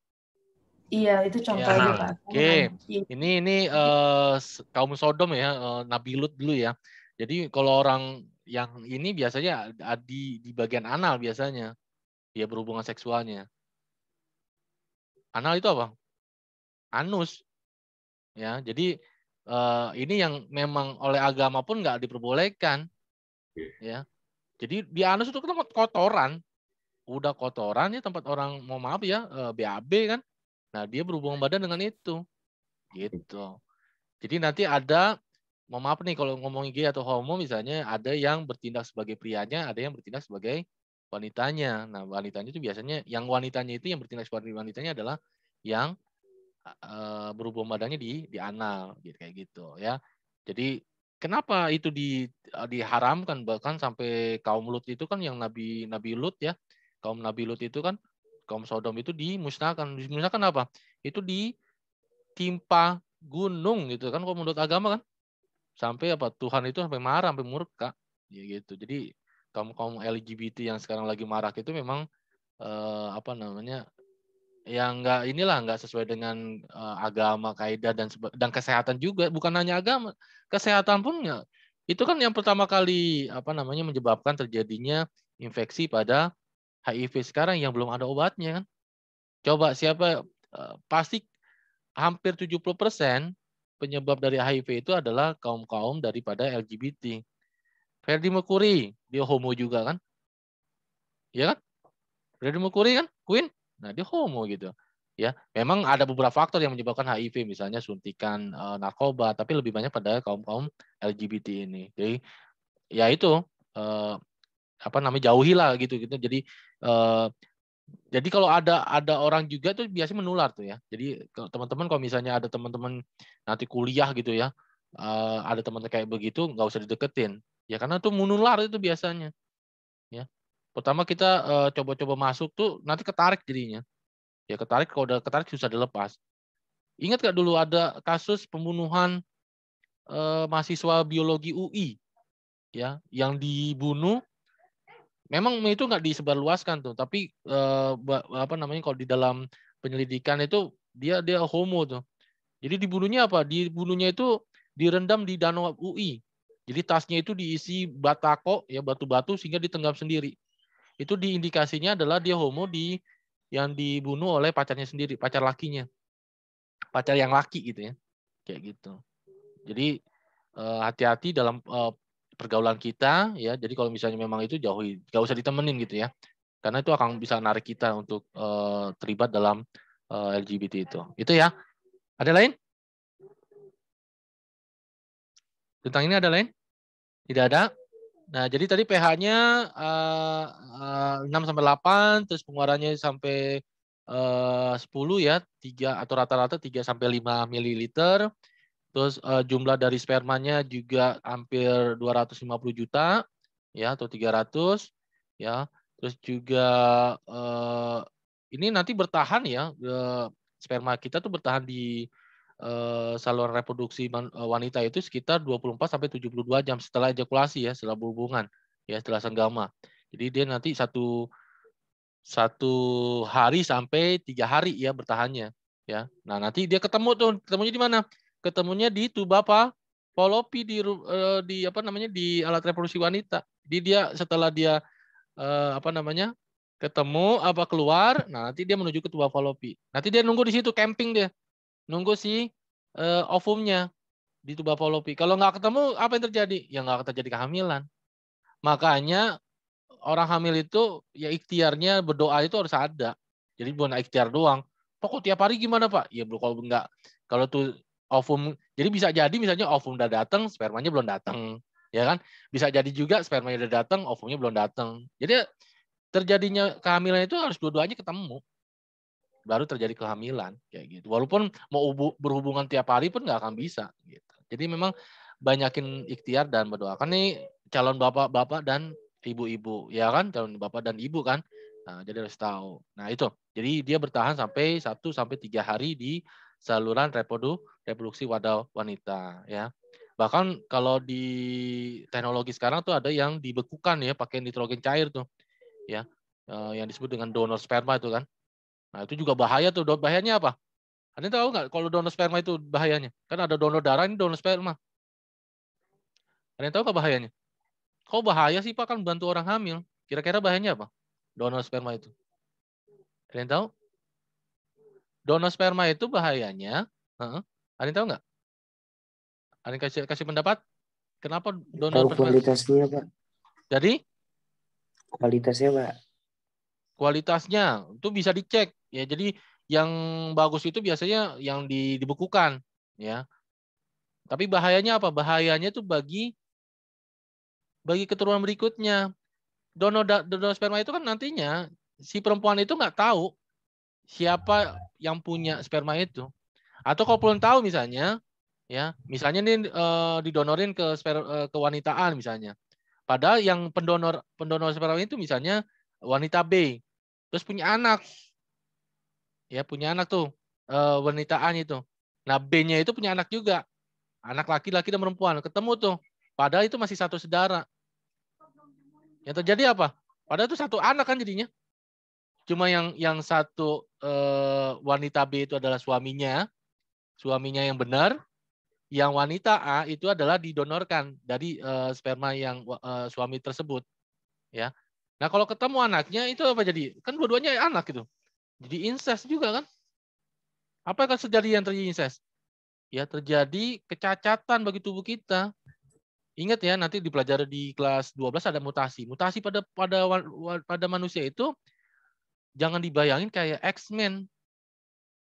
Iya, itu contohnya. ya, Oke, okay. Iya. ini ini uh, kaum Sodom ya, uh, Nabi Lut dulu ya. Jadi kalau orang yang ini biasanya di di bagian anal biasanya dia berhubungan seksualnya. Anal itu apa? Anus. Ya, jadi uh, ini yang memang oleh agama pun nggak diperbolehkan. Iya. Ya. Jadi di anus itu kan kotoran udah kotoran ya tempat orang mau maaf ya BAB eh, kan. Nah, dia berhubungan badan dengan itu. Gitu. Jadi nanti ada mau maaf nih kalau ngomongin gay atau homo misalnya ada yang bertindak sebagai prianya, ada yang bertindak sebagai wanitanya. Nah, wanitanya itu biasanya yang wanitanya itu yang bertindak sebagai wanitanya adalah yang e, berhubungan badannya di di anal gitu kayak gitu ya. Jadi kenapa itu di eh, diharamkan bahkan sampai kaum Lut itu kan yang Nabi Nabi Lut ya kaum Nabi Lut itu kan kaum Sodom itu dimusnahkan. Dimusnahkan apa? Itu ditimpa gunung gitu kan kalau menurut agama kan. Sampai apa Tuhan itu sampai marah, sampai murka. Ya gitu. Jadi kaum-kaum LGBT yang sekarang lagi marah itu memang eh, apa namanya? yang enggak inilah enggak sesuai dengan eh, agama, kaidah dan dan kesehatan juga, bukan hanya agama, kesehatan pun enggak. Ya. Itu kan yang pertama kali apa namanya menyebabkan terjadinya infeksi pada HIV sekarang yang belum ada obatnya kan. Coba siapa eh, pasti hampir 70% penyebab dari HIV itu adalah kaum-kaum daripada LGBT. Freddie Mercury, dia homo juga kan? Iya kan? Freddie Mercury kan, Queen. Nah, dia homo gitu. Ya, memang ada beberapa faktor yang menyebabkan HIV misalnya suntikan e, narkoba, tapi lebih banyak pada kaum-kaum LGBT ini. Jadi ya itu e, apa namanya jauhilah gitu gitu. Jadi Eh, jadi kalau ada ada orang juga tuh biasanya menular tuh ya. Jadi kalau teman-teman kalau misalnya ada teman-teman nanti kuliah gitu ya, uh, ada teman kayak begitu nggak usah dideketin ya karena tuh menular itu biasanya. Ya. Pertama kita coba eh, coba-coba masuk tuh nanti ketarik dirinya, Ya ketarik kalau udah ketarik susah dilepas. Ingat gak dulu ada kasus pembunuhan uh, mahasiswa biologi UI ya yang dibunuh memang itu nggak disebarluaskan tuh tapi uh, apa namanya kalau di dalam penyelidikan itu dia dia homo tuh jadi dibunuhnya apa dibunuhnya itu direndam di danau UI jadi tasnya itu diisi batako ya batu-batu sehingga ditenggam sendiri itu diindikasinya adalah dia homo di yang dibunuh oleh pacarnya sendiri pacar lakinya pacar yang laki gitu ya kayak gitu jadi eh, hati-hati dalam eh, pergaulan kita ya jadi kalau misalnya memang itu jauhi gak usah ditemenin gitu ya karena itu akan bisa narik kita untuk uh, terlibat dalam uh, eh, LGBT itu itu ya ada lain tentang ini ada lain tidak ada nah jadi tadi pH-nya uh, uh, 6 sampai 8 terus pengeluarannya sampai eh, uh, 10 ya 3 atau rata-rata 3 sampai 5 mililiter Terus uh, jumlah dari spermanya juga hampir 250 juta ya atau 300 ya. Terus juga uh, ini nanti bertahan ya eh, sperma kita tuh bertahan di uh, saluran reproduksi wanita itu sekitar 24 sampai 72 jam setelah ejakulasi ya, setelah berhubungan ya, setelah senggama. Jadi dia nanti satu satu hari sampai tiga hari ya bertahannya ya. Nah nanti dia ketemu tuh ketemunya di mana? ketemunya di tuba apa polopi di eh, di apa namanya di alat reproduksi wanita di dia setelah dia eh, apa namanya ketemu apa keluar nah nanti dia menuju ke tuba polopi nanti dia nunggu di situ camping dia nunggu si uh, ovumnya di tuba polopi kalau nggak ketemu apa yang terjadi ya nggak terjadi kehamilan makanya orang hamil itu ya ikhtiarnya berdoa itu harus ada jadi bukan ikhtiar doang Pokok tiap hari gimana Pak? Ya bro, kalau enggak, kalau tuh ovum jadi bisa jadi misalnya ovum udah datang spermanya belum datang ya kan bisa jadi juga spermanya udah datang ovumnya belum datang jadi terjadinya kehamilan itu harus dua-duanya ketemu baru terjadi kehamilan kayak gitu walaupun mau berhubungan tiap hari pun nggak akan bisa gitu jadi memang banyakin ikhtiar dan mendoakan nih calon bapak-bapak dan ibu-ibu ya kan calon bapak dan ibu kan nah, jadi harus tahu nah itu jadi dia bertahan sampai satu sampai tiga hari di saluran reproduksi wadah wanita ya. Bahkan kalau di teknologi sekarang tuh ada yang dibekukan ya pakai nitrogen cair tuh. Ya. Eh, yang disebut dengan donor sperma itu kan. Nah, itu juga bahaya tuh. Bahayanya apa? Anda tahu nggak kalau donor sperma itu bahayanya? Kan ada donor darah ini donor sperma. Anda tahu nggak bahayanya? Kok bahaya sih Pak kan bantu orang hamil? Kira-kira bahayanya apa? Donor sperma itu. Kalian tahu? Donor sperma itu bahayanya. Huh? Arin tahu nggak? Arin kasih kasih pendapat. Kenapa donor tahu kualitasnya pak? Jadi? Kualitasnya pak. Kualitasnya itu bisa dicek ya. Jadi yang bagus itu biasanya yang di, dibekukan ya. Tapi bahayanya apa? Bahayanya itu bagi bagi keturunan berikutnya. Donor donor sperma itu kan nantinya si perempuan itu nggak tahu siapa yang punya sperma itu. Atau kalau belum tahu misalnya, ya misalnya ini e, eh, didonorin ke sper, eh, e, A misalnya. Padahal yang pendonor pendonor sperma itu misalnya wanita B, terus punya anak, ya punya anak tuh e, eh, A itu. Nah B-nya itu punya anak juga, anak laki-laki dan perempuan ketemu tuh. Padahal itu masih satu saudara. Yang terjadi apa? Padahal itu satu anak kan jadinya. Cuma yang yang satu eh, wanita B itu adalah suaminya, suaminya yang benar. Yang wanita A itu adalah didonorkan dari uh, sperma yang eh, suami tersebut, ya. Nah kalau ketemu anaknya itu apa jadi? Kan dua-duanya anak gitu. Jadi incest juga kan? Apa yang terjadi yang terjadi incest? Ya terjadi kecacatan bagi tubuh kita. Ingat ya nanti dipelajari di kelas 12 ada mutasi. Mutasi pada pada pada manusia itu jangan dibayangin kayak X-Men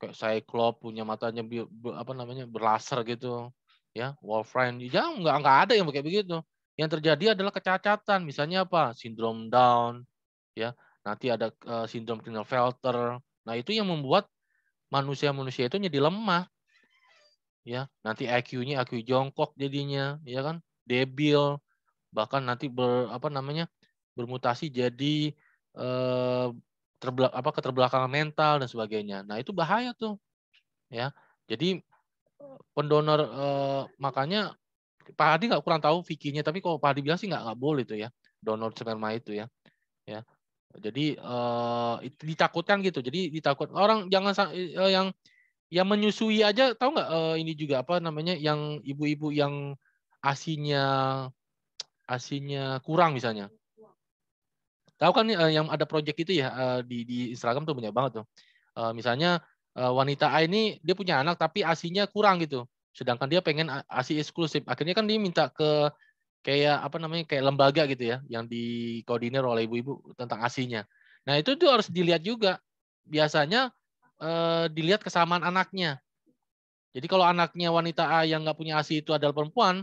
kayak Cyclops punya matanya bi, apa namanya berlaser gitu ya Wolverine ya enggak nggak ada yang kayak begitu yang terjadi adalah kecacatan misalnya apa sindrom Down ya nanti ada uh, eh, sindrom Klinefelter nah itu yang membuat manusia-manusia itu jadi lemah ya nanti IQ-nya IQ jongkok jadinya ya kan debil bahkan nanti ber apa namanya bermutasi jadi eh, terbelak apa keterbelakangan mental dan sebagainya. Nah, itu bahaya tuh. Ya. Jadi pendonor eh, makanya Pak Hadi nggak kurang tahu fikinya, tapi kalau Pak Hadi bilang sih nggak nggak boleh itu ya donor sperma itu ya. Ya. Jadi eh, ditakutkan gitu. Jadi ditakut orang jangan eh, yang yang menyusui aja tahu nggak eh, ini juga apa namanya yang ibu-ibu yang asinya asinya kurang misalnya Tahu kan uh, yang ada project itu ya eh, di di Instagram tuh banyak banget tuh. Eh, misalnya wanita A ini dia punya anak tapi asinya kurang gitu. Sedangkan dia pengen asi eksklusif. Akhirnya kan dia minta ke kayak apa namanya kayak lembaga gitu ya yang dikoordinir oleh ibu-ibu tentang asinya. Nah, itu tuh harus dilihat juga. Biasanya dilihat kesamaan anaknya. Jadi kalau anaknya wanita A yang nggak punya asi itu adalah perempuan,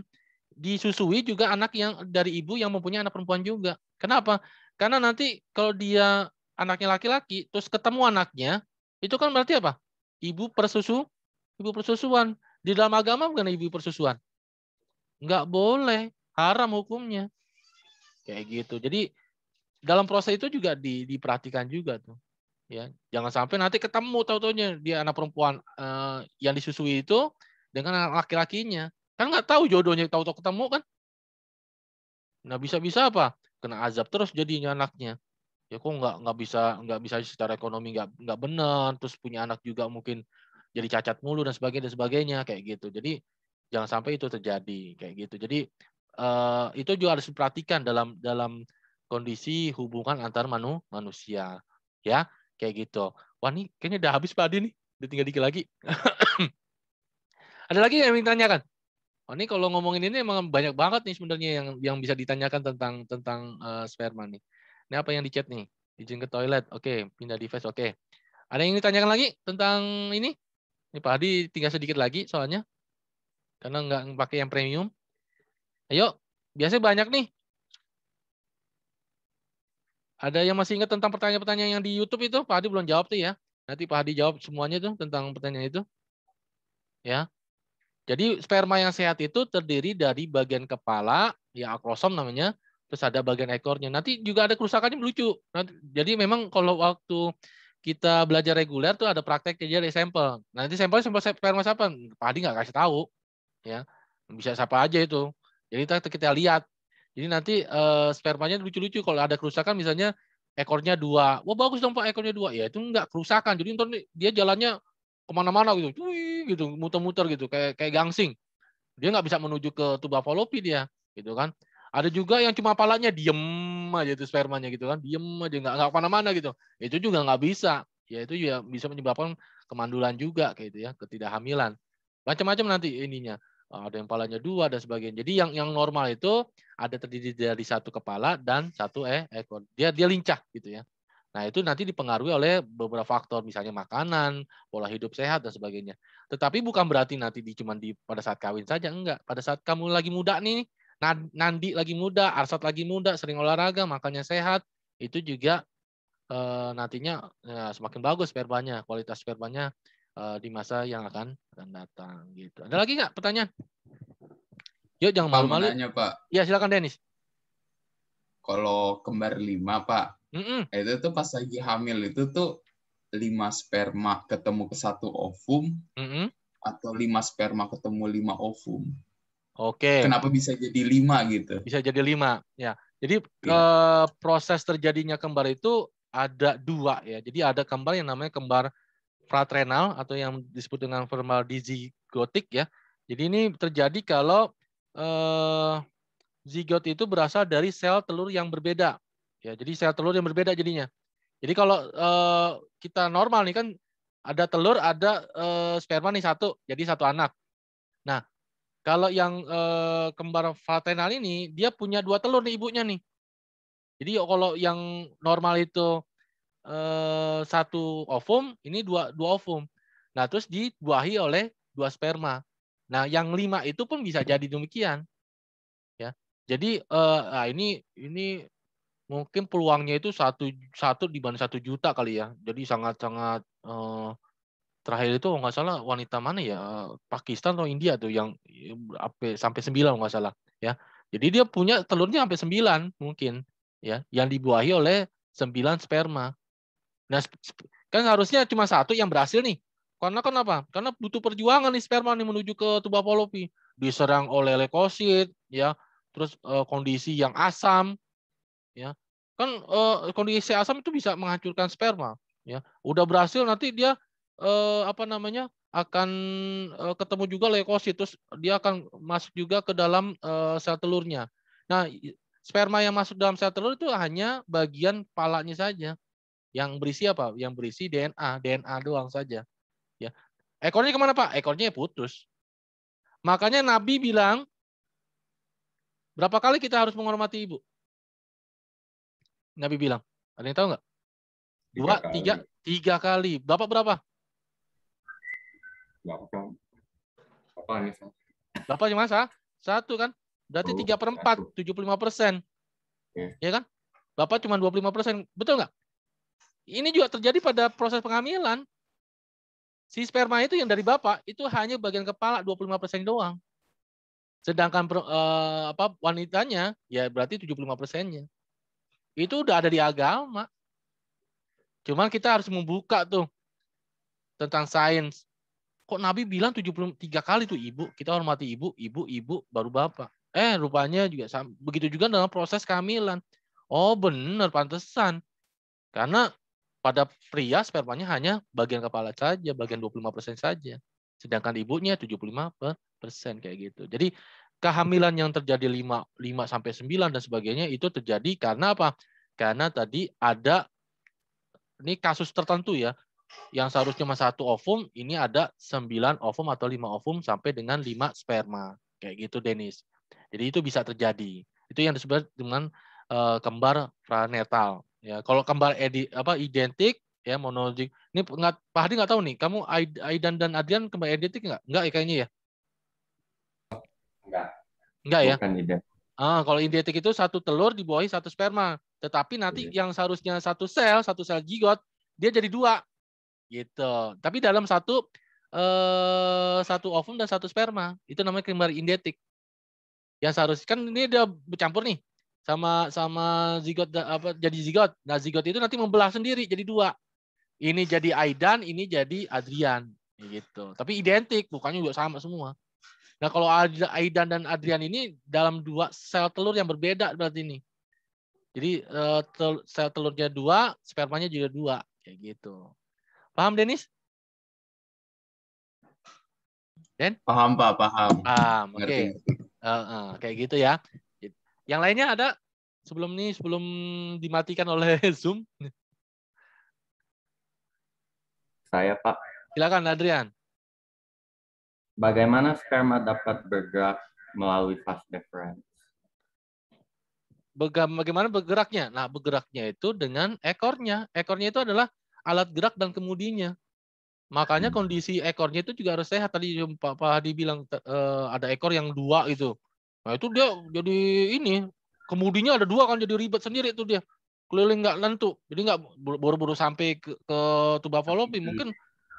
disusui juga anak yang dari ibu yang mempunyai anak perempuan juga. Kenapa? Karena nanti kalau dia anaknya laki-laki, terus ketemu anaknya, itu kan berarti apa? Ibu persusu, ibu persusuan. Di dalam agama bukan ibu persusuan. Enggak boleh, haram hukumnya. Kayak gitu. Jadi dalam proses itu juga di, diperhatikan juga tuh. Ya, jangan sampai nanti ketemu tahu-taunya dia anak perempuan eh, yang disusui itu dengan anak laki-lakinya. Kan nggak tahu jodohnya tahu-tahu ketemu kan. Nah bisa-bisa apa? kena azab terus jadinya anaknya ya kok nggak nggak bisa nggak bisa secara ekonomi nggak nggak benar terus punya anak juga mungkin jadi cacat mulu dan sebagainya dan sebagainya kayak gitu jadi jangan sampai itu terjadi kayak gitu jadi uh, itu juga harus diperhatikan dalam dalam kondisi hubungan antar manu, manusia ya kayak gitu wah nih kayaknya udah habis pak Adi nih udah tinggal dikit lagi ada lagi yang ingin tanyakan Oh, ini kalau ngomongin ini emang banyak banget nih sebenarnya yang yang bisa ditanyakan tentang tentang uh, sperma nih. Ini apa yang di chat nih? Izin ke toilet. Oke, okay. pindah device. Oke. Okay. Ada yang ditanyakan lagi tentang ini? Ini Pak Hadi tinggal sedikit lagi soalnya. Karena nggak pakai yang premium. Ayo, biasanya banyak nih. Ada yang masih ingat tentang pertanyaan-pertanyaan yang di YouTube itu? Pak Hadi belum jawab tuh ya. Nanti Pak Hadi jawab semuanya tuh tentang pertanyaan itu. Ya. Jadi sperma yang sehat itu terdiri dari bagian kepala, ya akrosom namanya, terus ada bagian ekornya. Nanti juga ada kerusakannya lucu. Nanti, jadi memang kalau waktu kita belajar reguler tuh ada praktek kerja dari sampel. Nanti sampel, sampel sperma siapa? Padi nggak kasih tahu, ya bisa siapa aja itu. Jadi kita, kita lihat. Jadi nanti eh, spermanya lucu-lucu. Kalau ada kerusakan misalnya ekornya dua, wah bagus dong pak ekornya dua. Ya itu nggak kerusakan. Jadi nanti dia jalannya kemana-mana gitu, cuy gitu, muter-muter gitu, kayak kayak gangsing. Dia nggak bisa menuju ke tuba falopi dia, gitu kan. Ada juga yang cuma palanya diem aja itu spermanya gitu kan, diem aja nggak nggak kemana-mana gitu. Itu juga nggak bisa, ya itu juga bisa menyebabkan kemandulan juga kayak gitu ya, ketidakhamilan. Macam-macam nanti ininya ada yang palanya dua dan sebagainya. Jadi yang yang normal itu ada terdiri dari satu kepala dan satu eh ekor. Dia dia lincah gitu ya. Nah, itu nanti dipengaruhi oleh beberapa faktor, misalnya makanan, pola hidup sehat, dan sebagainya. Tetapi bukan berarti nanti di, cuma di, pada saat kawin saja, enggak. Pada saat kamu lagi muda nih, Nandi lagi muda, Arsat lagi muda, sering olahraga, makannya sehat, itu juga e, nantinya ya, semakin bagus sperbanya, kualitas sperbanya e, eh, di masa yang akan, datang. gitu. Ada lagi nggak pertanyaan? Yuk jangan malu-malu. Pak. Ya silakan Dennis. Kalau kembar lima Pak, Mm-mm. Nah, itu tuh pas lagi hamil itu tuh lima sperma ketemu ke satu ovum mm mm atau lima sperma ketemu lima ovum. Oke. Okay. Kenapa bisa jadi lima gitu? Bisa jadi lima, ya. Jadi yeah. eh, proses terjadinya kembar itu ada dua ya. Jadi ada kembar yang namanya kembar fraternal atau yang disebut dengan formal dizigotik ya. Jadi ini terjadi kalau eh, zigot itu berasal dari sel telur yang berbeda. Ya, jadi sel telur yang berbeda jadinya. Jadi kalau eh, kita normal nih kan ada telur, ada eh, sperma nih satu, jadi satu anak. Nah, kalau yang eh, kembar fraternal ini dia punya dua telur nih ibunya nih. Jadi kalau yang normal itu satu ovum, ini dua dua ovum. Nah, terus dibuahi oleh dua sperma. Nah, yang lima itu pun bisa jadi demikian. Ya. Jadi eh, ah, ini ini mungkin peluangnya itu satu satu dibanding satu juta kali ya. Jadi sangat-sangat eh, terakhir itu nggak salah wanita mana ya Pakistan atau India tuh yang eh, sampai sembilan nggak salah ya. Jadi dia punya telurnya sampai sembilan mungkin ya yang dibuahi oleh sembilan sperma. Nah kan harusnya cuma satu yang berhasil nih. Karena kenapa? Karena butuh perjuangan nih sperma nih menuju ke tuba polopi. Diserang oleh leukosit, ya, terus uh, kondisi yang asam, ya kan uh, kondisi asam itu bisa menghancurkan sperma ya udah berhasil nanti dia uh, apa namanya akan uh, ketemu juga leukosit terus dia akan masuk juga ke dalam uh, sel telurnya nah sperma yang masuk dalam sel telur itu hanya bagian palanya saja yang berisi apa yang berisi DNA DNA doang saja ya ekornya kemana pak ekornya ya putus makanya Nabi bilang berapa kali kita harus menghormati ibu Nabi bilang? Ada yang tahu nggak? Dua, tiga, tiga, kali. tiga kali. Bapak berapa? Bapak. Bapak ini, Bapak cuma satu kan? Berarti tiga per empat, tujuh puluh lima persen. Iya kan? Bapak cuma dua puluh lima persen. Betul nggak? Ini juga terjadi pada proses pengambilan Si sperma itu yang dari bapak itu hanya bagian kepala dua puluh lima persen doang. Sedangkan eh, apa wanitanya ya berarti tujuh puluh lima persennya. Itu udah ada di agama. Cuman kita harus membuka tuh tentang sains. Kok Nabi bilang 73 kali tuh ibu, kita hormati ibu, ibu, ibu, baru bapak. Eh, rupanya juga sama. begitu juga dalam proses kehamilan. Oh, benar pantesan. Karena pada pria spermanya hanya bagian kepala saja, bagian 25% saja. Sedangkan ibunya 75% kayak gitu. Jadi kehamilan yang terjadi 5 5 sampai 9 dan sebagainya itu terjadi karena apa? Karena tadi ada ini kasus tertentu ya yang seharusnya cuma satu ovum ini ada 9 ovum atau 5 ovum sampai dengan 5 sperma. Kayak gitu Denis. Jadi itu bisa terjadi. Itu yang disebut dengan uh, kembar pranetal ya. Kalau kembar edi, apa identik ya monologik, Ini nggak Pak Hadi nggak tahu nih, kamu Aidan dan Adrian kembar identik nggak? Enggak ya kayaknya ya. Enggak ya? Ah, kalau identik itu satu telur dibuahi satu sperma. Tetapi nanti yeah. yang seharusnya satu sel, satu sel gigot, dia jadi dua. Gitu. Tapi dalam satu eh satu ovum dan satu sperma. Itu namanya kembar identik. Yang seharusnya kan ini dia bercampur nih sama sama zigot apa jadi zigot. Nah, zigot itu nanti membelah sendiri jadi dua. Ini jadi Aidan, ini jadi Adrian gitu. Tapi identik, bukannya juga sama semua. Nah kalau Aidan dan Adrian ini dalam dua sel telur yang berbeda berarti ini. Jadi eh, sel telurnya dua, spermanya juga dua, kayak gitu. Paham Denis? Den? Paham pak, paham. Paham, oke. Okay. Uh, uh, kayak gitu ya. Yang lainnya ada sebelum ini sebelum dimatikan oleh Zoom? Saya Pak. Silakan Adrian. Bagaimana sperma dapat bergerak melalui fast deferens? Bagaimana bergeraknya? Nah, bergeraknya itu dengan ekornya. Ekornya itu adalah alat gerak dan kemudinya. Makanya hmm. kondisi ekornya itu juga harus sehat. Tadi Pak Hadi bilang eh, ada ekor yang dua itu. Nah, itu dia jadi ini. Kemudinya ada dua kan jadi ribet sendiri itu dia keliling nggak nentu jadi nggak buru-buru sampai ke, ke tuba falopi hmm. mungkin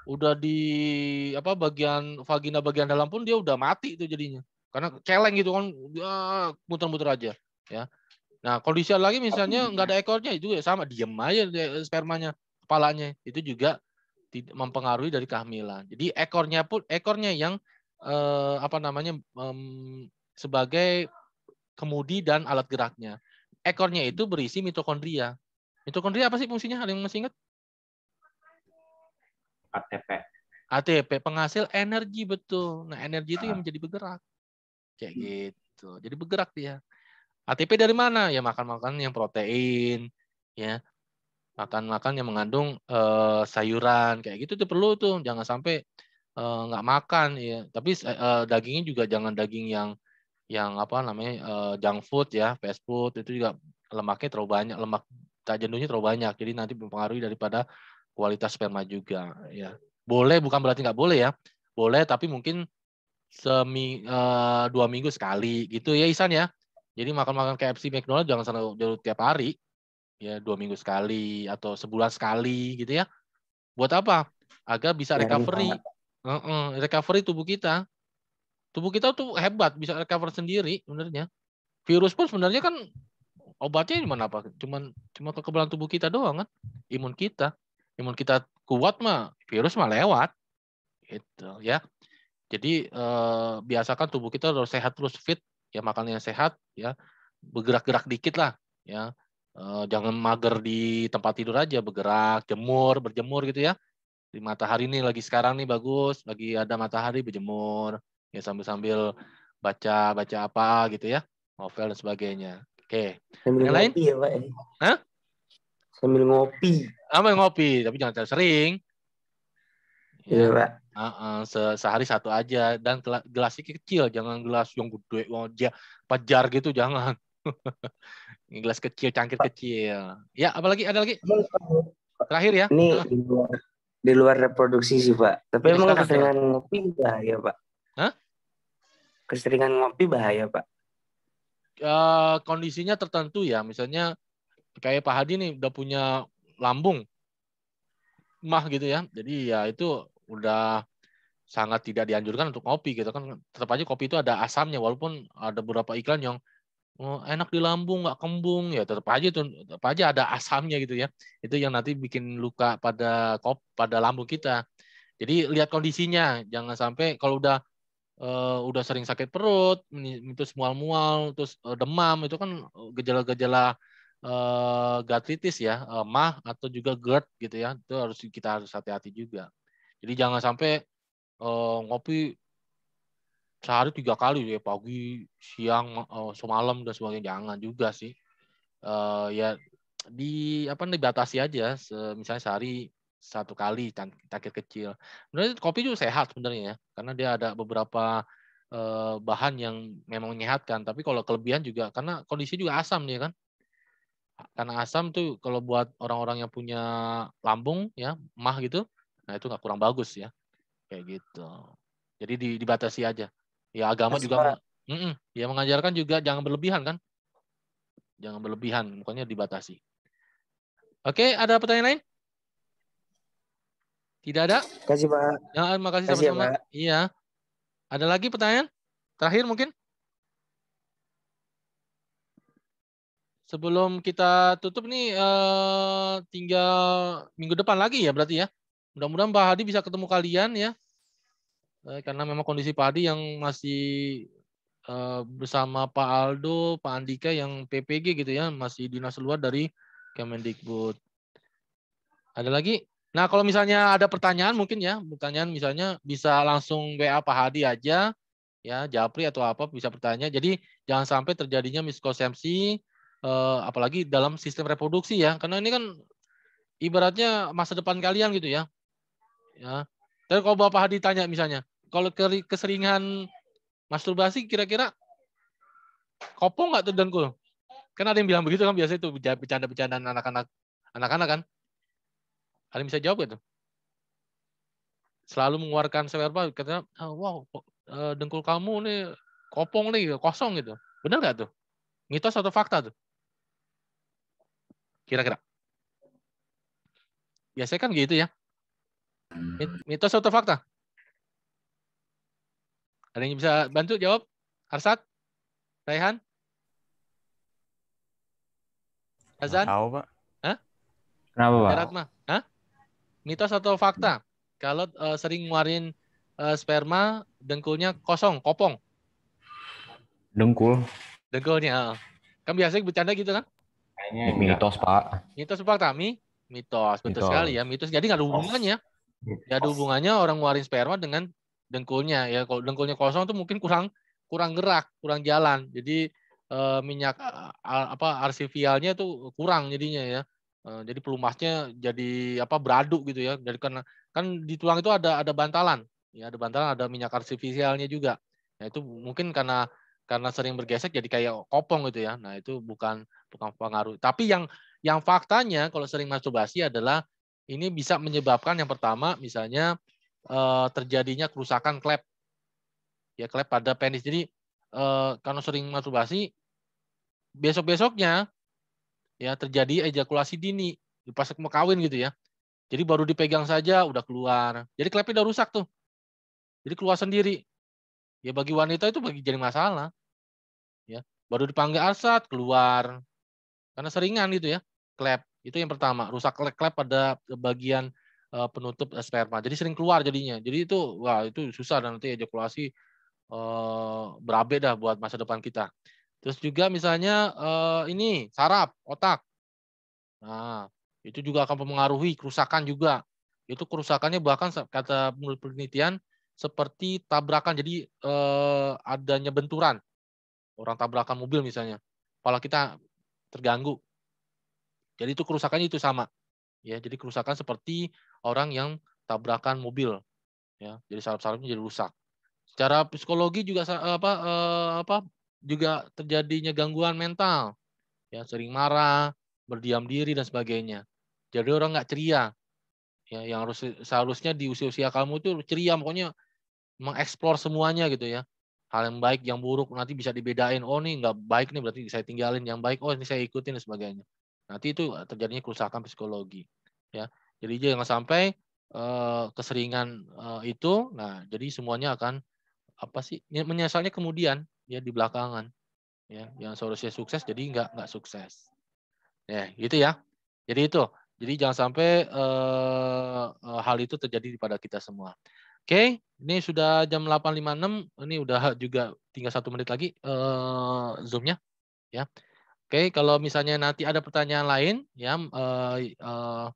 udah di apa bagian vagina bagian dalam pun dia udah mati itu jadinya karena celeng gitu kan muter-muter aja ya nah kondisi lagi misalnya nggak ada ekornya itu ya sama diem aja spermanya kepalanya itu juga mempengaruhi dari kehamilan jadi ekornya pun ekornya yang eh, apa namanya mmm, sebagai kemudi dan alat geraknya ekornya itu berisi mitokondria mitokondria apa sih fungsinya ada yang masih ingat ATP. ATP penghasil energi betul. Nah, energi itu yang ah. menjadi bergerak. Kayak hmm. gitu. Jadi bergerak dia. ATP dari mana? Ya makan-makan yang protein, ya. Makan-makan yang mengandung uh, sayuran kayak gitu tuh perlu tuh. Jangan sampai nggak eh, nggak makan ya. Tapi uh, dagingnya juga jangan daging yang yang apa namanya junk food ya, fast food itu juga lemaknya terlalu banyak, lemak tak jenuhnya terlalu banyak. Jadi nanti mempengaruhi daripada kualitas sperma juga ya boleh bukan berarti nggak boleh ya boleh tapi mungkin semi uh, dua minggu sekali gitu ya Isan ya jadi makan-makan KFC McDonald jangan selalu tiap hari ya dua minggu sekali atau sebulan sekali gitu ya buat apa agar bisa recovery uh -uh, recovery tubuh kita tubuh kita tuh hebat bisa recover sendiri sebenarnya virus pun sebenarnya kan obatnya cuma apa cuman cuma kekebalan tubuh kita doang kan imun kita imun kita kuat mah virus mah lewat gitu ya jadi eh, biasakan tubuh kita harus sehat terus fit ya makannya sehat ya bergerak-gerak dikit lah ya eh, jangan mager di tempat tidur aja bergerak jemur berjemur gitu ya di matahari ini lagi sekarang nih bagus lagi ada matahari berjemur ya sambil-sambil baca baca apa gitu ya novel dan sebagainya. oke yang lain ya, Pak. Ya. Hah? Sambil ngopi. Sambil ngopi, tapi jangan terlalu sering. Iya, ya. Pak. Uh, uh, se sehari satu aja dan gelasnya kecil, jangan gelas yang gede, mau dia pajar gitu jangan. gelas kecil, cangkir kecil. Ya, apalagi ada lagi? Terakhir ya. Ini di luar di luar reproduksi sih, Pak. Tapi ya, emang keseringan ya. ngopi bahaya, Pak. Hah? Keseringan ngopi bahaya, Pak. Uh, kondisinya tertentu ya, misalnya kayak Pak Hadi nih udah punya lambung mah gitu ya. Jadi ya itu udah sangat tidak dianjurkan untuk kopi gitu kan. Tetap aja kopi itu ada asamnya walaupun ada beberapa iklan yang oh, enak di lambung nggak kembung ya tetap aja itu tetap aja ada asamnya gitu ya. Itu yang nanti bikin luka pada kop pada lambung kita. Jadi lihat kondisinya, jangan sampai kalau udah uh, udah sering sakit perut, terus mual-mual, eh, terus demam, itu kan eh, gejala-gejala uh, eh, gastritis ya, uh, mah atau juga GERD gitu ya. Itu harus kita harus hati-hati juga. Jadi jangan sampai uh, ngopi sehari tiga kali ya pagi, siang, uh, semalam dan sebagainya. Jangan juga sih. Uh, ya di apa dibatasi aja, se, misalnya sehari satu kali cangkir kecil. Sebenarnya kopi juga sehat sebenarnya ya, karena dia ada beberapa bahan yang memang menyehatkan. Tapi kalau kelebihan juga, karena kondisi juga asam nih ya kan, karena asam tuh kalau buat orang-orang yang punya lambung ya, mah gitu, nah itu nggak kurang bagus ya. Kayak gitu. Jadi dibatasi aja. Ya agama Mas, juga mm -mm, ya mengajarkan juga jangan berlebihan kan. Jangan berlebihan, pokoknya dibatasi. Oke, ada pertanyaan lain? Tidak ada? Terima kasih, Pak. Ya, terima kasih ya, sama-sama. iya. Ada lagi pertanyaan? Terakhir mungkin? sebelum kita tutup nih uh, tinggal minggu depan lagi ya berarti ya. Mudah-mudahan Pak Hadi bisa ketemu kalian ya. Uh, karena memang kondisi Pak Hadi yang masih uh, bersama Pak Aldo, Pak Andika yang PPG gitu ya, masih dinas luar dari Kemendikbud. Ada lagi? Nah, kalau misalnya ada pertanyaan mungkin ya, pertanyaan misalnya bisa langsung WA Pak Hadi aja, ya Japri atau apa bisa bertanya. Jadi jangan sampai terjadinya miskonsepsi Eh, apalagi dalam sistem reproduksi ya karena ini kan ibaratnya masa depan kalian gitu ya ya Tapi kalau bapak Hadi tanya misalnya kalau keseringan masturbasi kira-kira kopong nggak tuh dengkul kan ada yang bilang begitu kan biasa itu bercanda bercanda anak-anak anak-anak kan ada yang bisa jawab gitu selalu mengeluarkan sperma katanya ah, wow eh, dengkul kamu nih kopong nih kosong gitu benar nggak tuh mitos atau fakta tuh Kira-kira. Biasanya kan gitu ya. Hmm. Mitos atau fakta? Ada yang bisa bantu jawab? arsad Raihan? Azan? Tahu, Pak. Hah? Kenapa, Pak? Hah? Mitos atau fakta? Kalau uh, sering nguarin uh, eh, sperma, dengkulnya kosong, kopong. Dengkul. Dengkulnya. Kan biasanya bercanda gitu kan? Kayaknya mitos, enggak. Pak. Mitos Pak Tami? Mitos, betul mitos. sekali ya. Mitos. Jadi nggak ada hubungannya. Nggak ada hubungannya orang ngeluarin sperma dengan dengkulnya ya. Kalau dengkulnya kosong tuh mungkin kurang kurang gerak, kurang jalan. Jadi eh, minyak eh, apa arsivialnya tuh kurang jadinya ya. Eh, jadi pelumasnya jadi apa beradu gitu ya. Jadi karena kan di tulang itu ada ada bantalan, ya ada bantalan, ada minyak arsivialnya juga. Nah, itu mungkin karena karena sering bergesek jadi kayak kopong gitu ya. Nah, itu bukan bukan pengaruh. Tapi yang yang faktanya kalau sering masturbasi adalah ini bisa menyebabkan yang pertama misalnya eh, terjadinya kerusakan klep. Ya, klep pada penis. Jadi eh, karena sering masturbasi besok-besoknya ya terjadi ejakulasi dini pas mau kawin gitu ya. Jadi baru dipegang saja udah keluar. Jadi klepnya udah rusak tuh. Jadi keluar sendiri. Ya bagi wanita itu bagi jadi masalah ya baru dipanggil Arsat keluar karena seringan gitu ya klep itu yang pertama rusak klep pada bagian eh, penutup eh, sperma jadi sering keluar jadinya jadi itu wah itu susah dan nanti ejakulasi uh, berabe dah buat masa depan kita terus juga misalnya ini saraf otak nah itu juga akan mempengaruhi kerusakan juga itu kerusakannya bahkan kata menurut penelitian seperti tabrakan jadi eh, adanya benturan orang tabrakan mobil misalnya kepala kita terganggu jadi itu kerusakannya itu sama ya jadi kerusakan seperti orang yang tabrakan mobil ya jadi saraf-sarafnya jadi rusak secara psikologi juga apa eh, apa juga terjadinya gangguan mental ya sering marah berdiam diri dan sebagainya jadi orang nggak ceria ya yang harus seharusnya di usia-usia kamu itu ceria pokoknya mengeksplor semuanya gitu ya hal yang baik yang buruk nanti bisa dibedain oh ini nggak baik nih berarti saya tinggalin yang baik oh ini saya ikutin dan sebagainya nanti itu eh, terjadinya kerusakan psikologi ya jadi jangan sampai uh, keseringan uh, itu nah jadi semuanya akan apa sih ya, menyesalnya kemudian ya di belakangan ya yang seharusnya sukses jadi nggak nggak sukses ya gitu ya jadi itu jadi jangan sampai uh, hal itu terjadi pada kita semua Oke, ini sudah jam 8.56. Ini udah juga tinggal satu menit lagi uh, zoomnya, ya. Oke, kalau misalnya nanti ada pertanyaan lain ya uh, uh,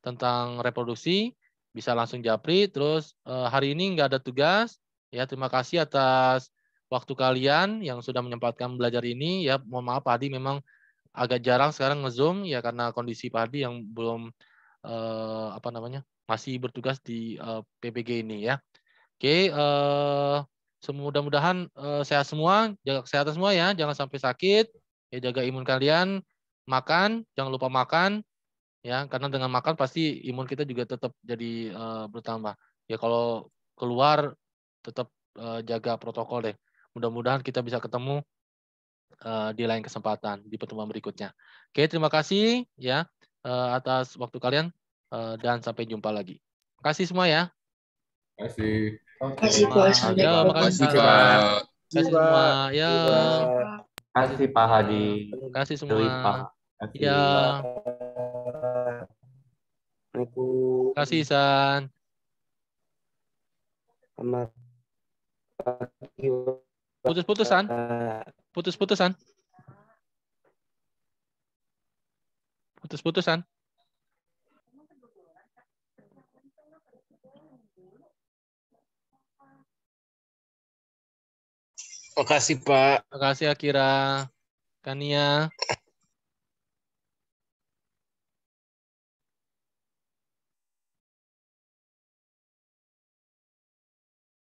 tentang reproduksi, bisa langsung japri. Terus uh, hari ini nggak ada tugas, ya. Terima kasih atas waktu kalian yang sudah menyempatkan belajar ini. Ya, mohon maaf Pak Hadi memang agak jarang sekarang ngezoom ya karena kondisi Pak Hadi yang belum uh, apa namanya masih bertugas di uh, eh, PBG ini ya. Oke, uh, eh, semudah-mudahan uh, eh, sehat semua, jaga kesehatan semua ya, jangan sampai sakit, ya jaga imun kalian, makan, jangan lupa makan ya, karena dengan makan pasti imun kita juga tetap jadi uh, bertambah. Ya kalau keluar tetap uh, jaga protokol deh. Mudah-mudahan kita bisa ketemu uh, di lain kesempatan di pertemuan berikutnya. Oke, terima kasih ya uh, atas waktu kalian. Eh, dan sampai jumpa lagi. Kasih semua ya. Kasih. Kasih Pak. Ya, makasih Pak. Kasih semua. Ya. Kasih Pak Hadi. Kasih semua. Ya. Kasih San. Putus-putusan. Putus-putusan. Putus-putusan. kasih Pak. kasih Akira. Kania.